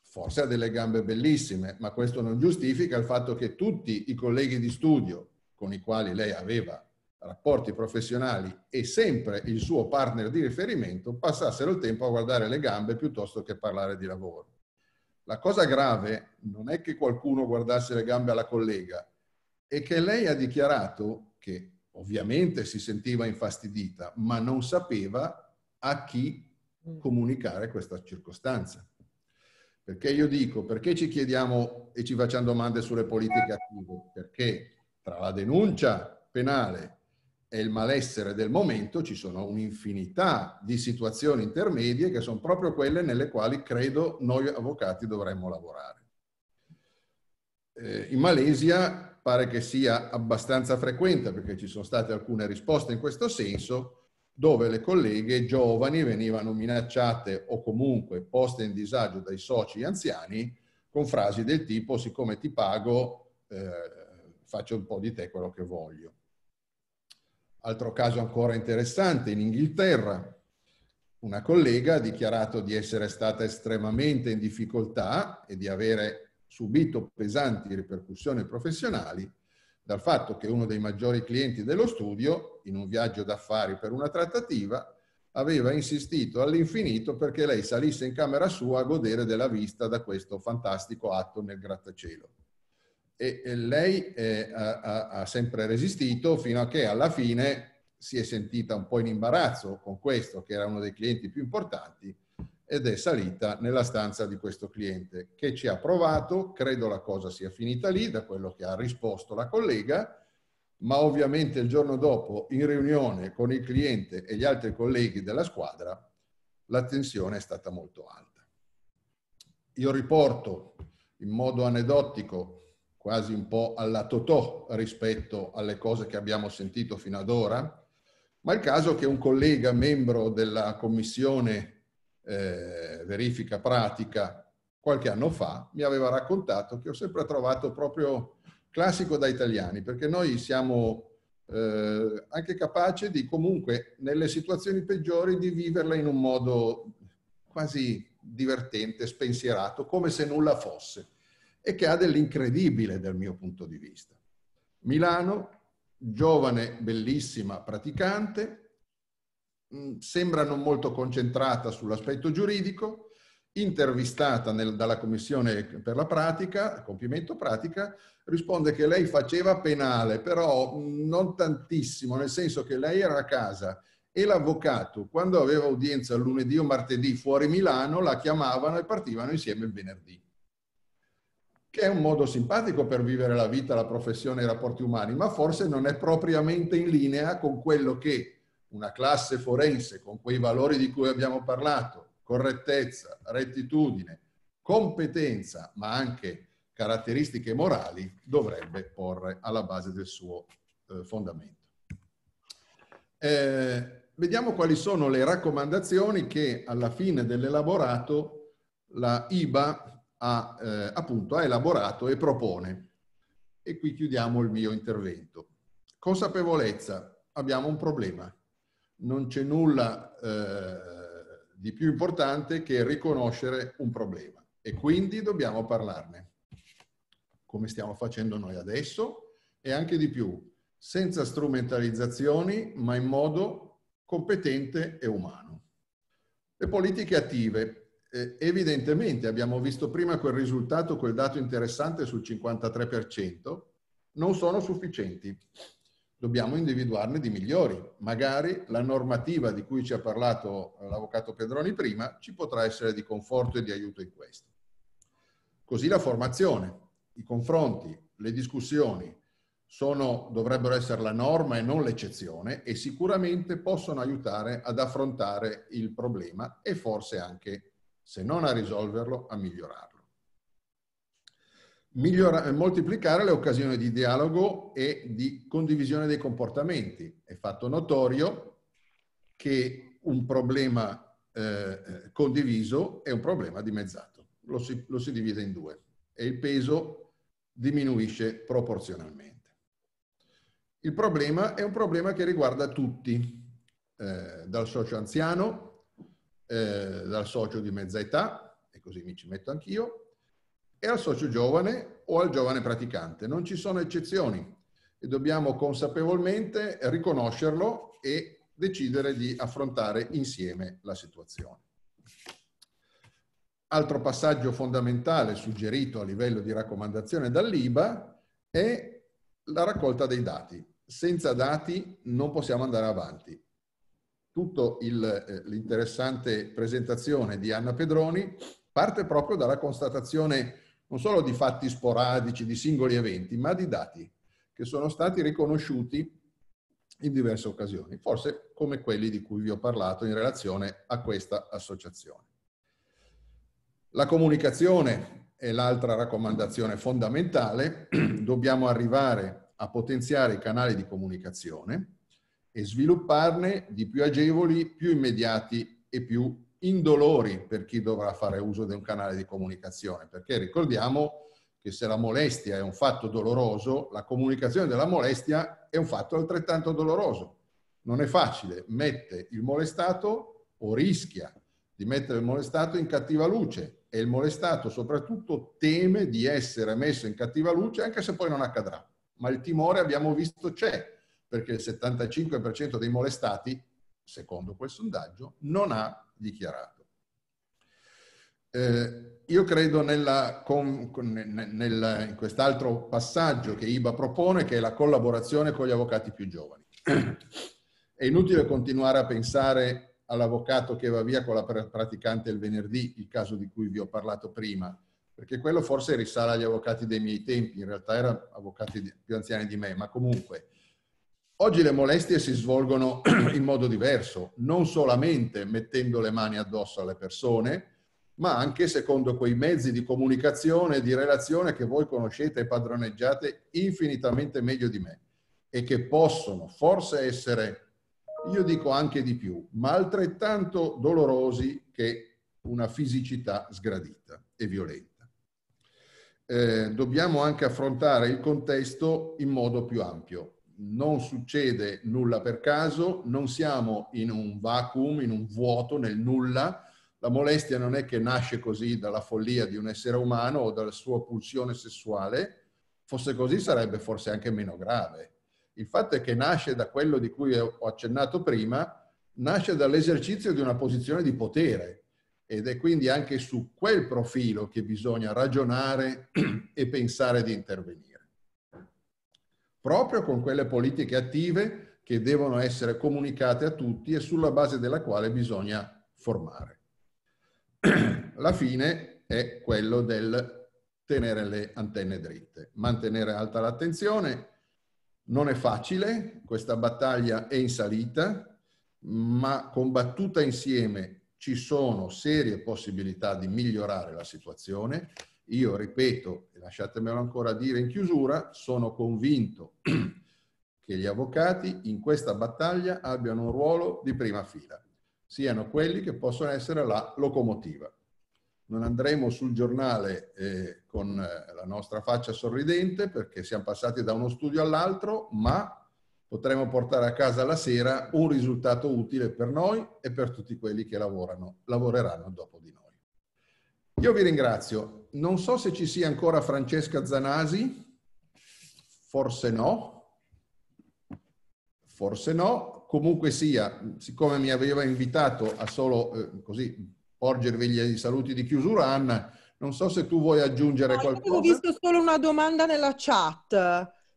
Forse ha delle gambe bellissime, ma questo non giustifica il fatto che tutti i colleghi di studio con i quali lei aveva rapporti professionali e sempre il suo partner di riferimento passassero il tempo a guardare le gambe piuttosto che parlare di lavoro. La cosa grave non è che qualcuno guardasse le gambe alla collega, è che lei ha dichiarato che ovviamente si sentiva infastidita, ma non sapeva a chi mm. comunicare questa circostanza. Perché io dico, perché ci chiediamo e ci facciamo domande sulle politiche attive? Perché tra la denuncia penale e il malessere del momento ci sono un'infinità di situazioni intermedie che sono proprio quelle nelle quali credo noi avvocati dovremmo lavorare. Eh, in Malesia pare che sia abbastanza frequente, perché ci sono state alcune risposte in questo senso, dove le colleghe giovani venivano minacciate o comunque poste in disagio dai soci anziani con frasi del tipo siccome ti pago eh, faccio un po' di te quello che voglio. Altro caso ancora interessante, in Inghilterra una collega ha dichiarato di essere stata estremamente in difficoltà e di avere subito pesanti ripercussioni professionali dal fatto che uno dei maggiori clienti dello studio, in un viaggio d'affari per una trattativa, aveva insistito all'infinito perché lei salisse in camera sua a godere della vista da questo fantastico atto nel grattacielo. E, lei eh, ha, ha sempre resistito fino a che alla fine si è sentita un po' in imbarazzo con questo, che era uno dei clienti più importanti, ed è salita nella stanza di questo cliente che ci ha provato, credo la cosa sia finita lì da quello che ha risposto la collega, ma ovviamente il giorno dopo in riunione con il cliente e gli altri colleghi della squadra la tensione è stata molto alta. Io riporto in modo aneddotico, quasi un po' alla totò rispetto alle cose che abbiamo sentito fino ad ora, ma il caso che un collega membro della commissione eh, verifica pratica qualche anno fa, mi aveva raccontato che ho sempre trovato proprio classico da italiani, perché noi siamo eh, anche capaci di comunque nelle situazioni peggiori di viverla in un modo quasi divertente, spensierato, come se nulla fosse, e che ha dell'incredibile dal mio punto di vista. Milano, giovane, bellissima, praticante, Mm, sembra non molto concentrata sull'aspetto giuridico, intervistata nel, dalla Commissione per la pratica, compimento pratica, risponde che lei faceva penale, però mm, non tantissimo, nel senso che lei era a casa e l'avvocato, quando aveva udienza lunedì o martedì fuori Milano, la chiamavano e partivano insieme il venerdì. Che è un modo simpatico per vivere la vita, la professione e i rapporti umani, ma forse non è propriamente in linea con quello che una classe forense con quei valori di cui abbiamo parlato, correttezza, rettitudine, competenza, ma anche caratteristiche morali, dovrebbe porre alla base del suo eh, fondamento. Eh, vediamo quali sono le raccomandazioni che alla fine dell'elaborato la IBA ha, eh, appunto, ha elaborato e propone. E qui chiudiamo il mio intervento. Consapevolezza, abbiamo un problema non c'è nulla eh, di più importante che riconoscere un problema e quindi dobbiamo parlarne, come stiamo facendo noi adesso e anche di più, senza strumentalizzazioni ma in modo competente e umano. Le politiche attive. Eh, evidentemente abbiamo visto prima quel risultato, quel dato interessante sul 53%, non sono sufficienti dobbiamo individuarne di migliori. Magari la normativa di cui ci ha parlato eh, l'avvocato Pedroni prima ci potrà essere di conforto e di aiuto in questo. Così la formazione, i confronti, le discussioni sono, dovrebbero essere la norma e non l'eccezione e sicuramente possono aiutare ad affrontare il problema e forse anche, se non a risolverlo, a migliorarlo. Migliora, eh, moltiplicare le occasioni di dialogo e di condivisione dei comportamenti. È fatto notorio che un problema eh, eh, condiviso è un problema dimezzato, lo si, lo si divide in due e il peso diminuisce proporzionalmente. Il problema è un problema che riguarda tutti, eh, dal socio anziano, eh, dal socio di mezza età, e così mi ci metto anch'io, e al socio giovane o al giovane praticante. Non ci sono eccezioni e dobbiamo consapevolmente riconoscerlo e decidere di affrontare insieme la situazione. Altro passaggio fondamentale suggerito a livello di raccomandazione dall'IBA è la raccolta dei dati. Senza dati non possiamo andare avanti. Tutto eh, l'interessante presentazione di Anna Pedroni parte proprio dalla constatazione non solo di fatti sporadici, di singoli eventi, ma di dati che sono stati riconosciuti in diverse occasioni, forse come quelli di cui vi ho parlato in relazione a questa associazione. La comunicazione è l'altra raccomandazione fondamentale, dobbiamo arrivare a potenziare i canali di comunicazione e svilupparne di più agevoli, più immediati e più indolori per chi dovrà fare uso di un canale di comunicazione, perché ricordiamo che se la molestia è un fatto doloroso, la comunicazione della molestia è un fatto altrettanto doloroso. Non è facile, mette il molestato o rischia di mettere il molestato in cattiva luce e il molestato soprattutto teme di essere messo in cattiva luce anche se poi non accadrà. Ma il timore abbiamo visto c'è, perché il 75% dei molestati, secondo quel sondaggio, non ha dichiarato. Eh, io credo nella, con, nella, in quest'altro passaggio che IBA propone, che è la collaborazione con gli avvocati più giovani. È inutile continuare a pensare all'avvocato che va via con la praticante il venerdì, il caso di cui vi ho parlato prima, perché quello forse risale agli avvocati dei miei tempi, in realtà erano avvocati più anziani di me, ma comunque Oggi le molestie si svolgono in modo diverso, non solamente mettendo le mani addosso alle persone, ma anche secondo quei mezzi di comunicazione e di relazione che voi conoscete e padroneggiate infinitamente meglio di me e che possono forse essere, io dico anche di più, ma altrettanto dolorosi che una fisicità sgradita e violenta. Eh, dobbiamo anche affrontare il contesto in modo più ampio, non succede nulla per caso, non siamo in un vacuum, in un vuoto, nel nulla. La molestia non è che nasce così dalla follia di un essere umano o dalla sua pulsione sessuale, fosse così sarebbe forse anche meno grave. Il fatto è che nasce da quello di cui ho accennato prima, nasce dall'esercizio di una posizione di potere ed è quindi anche su quel profilo che bisogna ragionare e pensare di intervenire proprio con quelle politiche attive che devono essere comunicate a tutti e sulla base della quale bisogna formare. La fine è quello del tenere le antenne dritte, mantenere alta l'attenzione. Non è facile, questa battaglia è in salita, ma combattuta insieme ci sono serie possibilità di migliorare la situazione io ripeto, lasciatemelo ancora dire in chiusura, sono convinto che gli avvocati in questa battaglia abbiano un ruolo di prima fila, siano quelli che possono essere la locomotiva. Non andremo sul giornale eh, con eh, la nostra faccia sorridente perché siamo passati da uno studio all'altro, ma potremo portare a casa la sera un risultato utile per noi e per tutti quelli che lavorano, lavoreranno dopo di noi. Io vi ringrazio. Non so se ci sia ancora Francesca Zanasi, forse no, forse no. Comunque sia, siccome mi aveva invitato a solo eh, così porgervi i saluti di chiusura, Anna, non so se tu vuoi aggiungere no, qualcosa. Avevo visto solo una domanda nella chat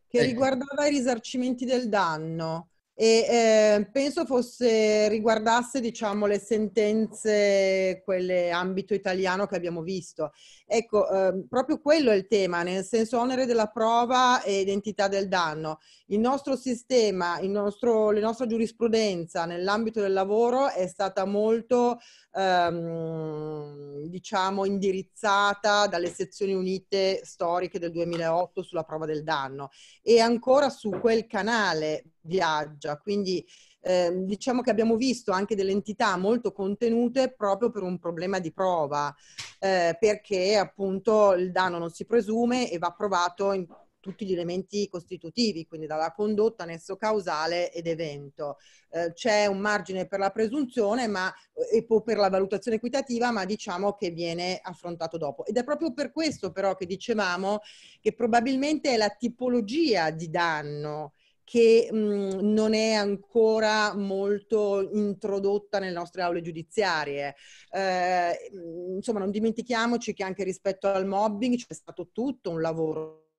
che ecco. riguardava i risarcimenti del danno e eh, penso fosse, riguardasse diciamo, le sentenze, quelle ambito italiano che abbiamo visto. Ecco, eh, proprio quello è il tema, nel senso onere della prova e identità del danno. Il nostro sistema, il nostro, la nostra giurisprudenza nell'ambito del lavoro è stata molto ehm, diciamo, indirizzata dalle sezioni unite storiche del 2008 sulla prova del danno e ancora su quel canale viaggia. Quindi eh, diciamo che abbiamo visto anche delle entità molto contenute proprio per un problema di prova, eh, perché appunto il danno non si presume e va provato in tutti gli elementi costitutivi, quindi dalla condotta, nesso causale ed evento. Eh, c'è un margine per la presunzione ma, eh, e per la valutazione equitativa, ma diciamo che viene affrontato dopo. Ed è proprio per questo però che dicevamo che probabilmente è la tipologia di danno che mh, mhmm, non è ancora molto introdotta nelle nostre aule giudiziarie. Eh, mhmm, insomma, non dimentichiamoci che anche rispetto al mobbing c'è stato tutto un lavoro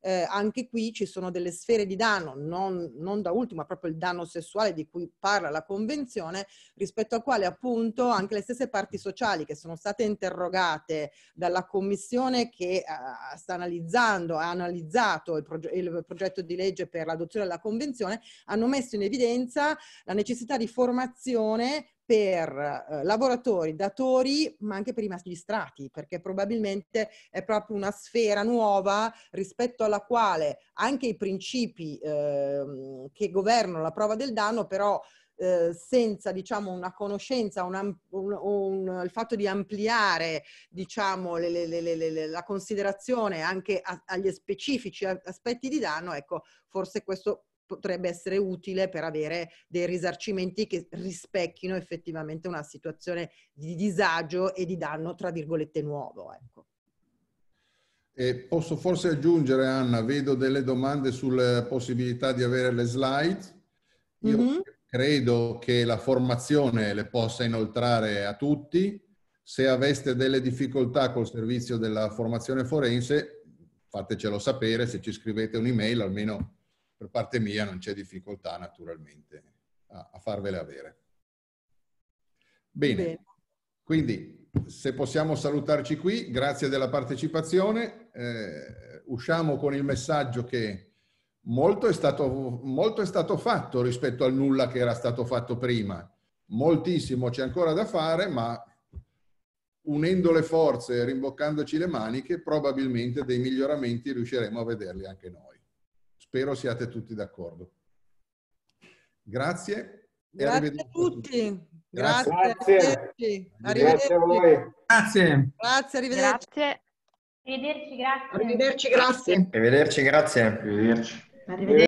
eh, anche qui ci sono delle sfere di danno, non, non, da ultimo proprio il danno sessuale di cui parla la Convenzione, rispetto al quale appunto anche le stesse parti sociali che sono state interrogate dalla Commissione che uh, sta analizzando, ha analizzato il, proge- il, progetto di legge per l'adozione della Convenzione, hanno messo in evidenza la necessità di formazione per eh, lavoratori, datori, ma anche per i magistrati, perché probabilmente è proprio una sfera nuova rispetto alla quale anche i principi eh, che governano la prova del danno, però eh, senza diciamo, una conoscenza, un, un, un, il fatto di ampliare diciamo, le, le, le, la considerazione anche a, agli specifici aspetti di danno, ecco, forse questo potrebbe essere utile per avere dei risarcimenti che rispecchino effettivamente una situazione di disagio e di danno, tra virgolette, nuovo. Ecco. E posso forse aggiungere, Anna, vedo delle domande sulla possibilità di avere le slide. Io mm-hmm. credo che la formazione le possa inoltrare a tutti. Se aveste delle difficoltà col servizio della formazione forense, fatecelo sapere se ci scrivete un'email, almeno per parte mia non c'è difficoltà naturalmente a, a farvele avere. Bene. Bene. quindi se possiamo salutarci qui, grazie della partecipazione, eh, usciamo con il messaggio che molto è, stato, molto è stato fatto rispetto al nulla che era stato fatto prima, moltissimo c'è ancora da fare, ma unendo le forze e rimboccandoci le maniche, probabilmente dei miglioramenti riusciremo a vederli anche noi. Spero siate tutti d'accordo. Grazie. Grazie a tutti. Grazie. Grazie. Arrivederci. Grazie a voi. Grazie. Grazie, arrivederci. Grazie. Arrivederci, grazie. Arrivederci, grazie. Arrivederci, grazie. Arrivederci. Arrivederci.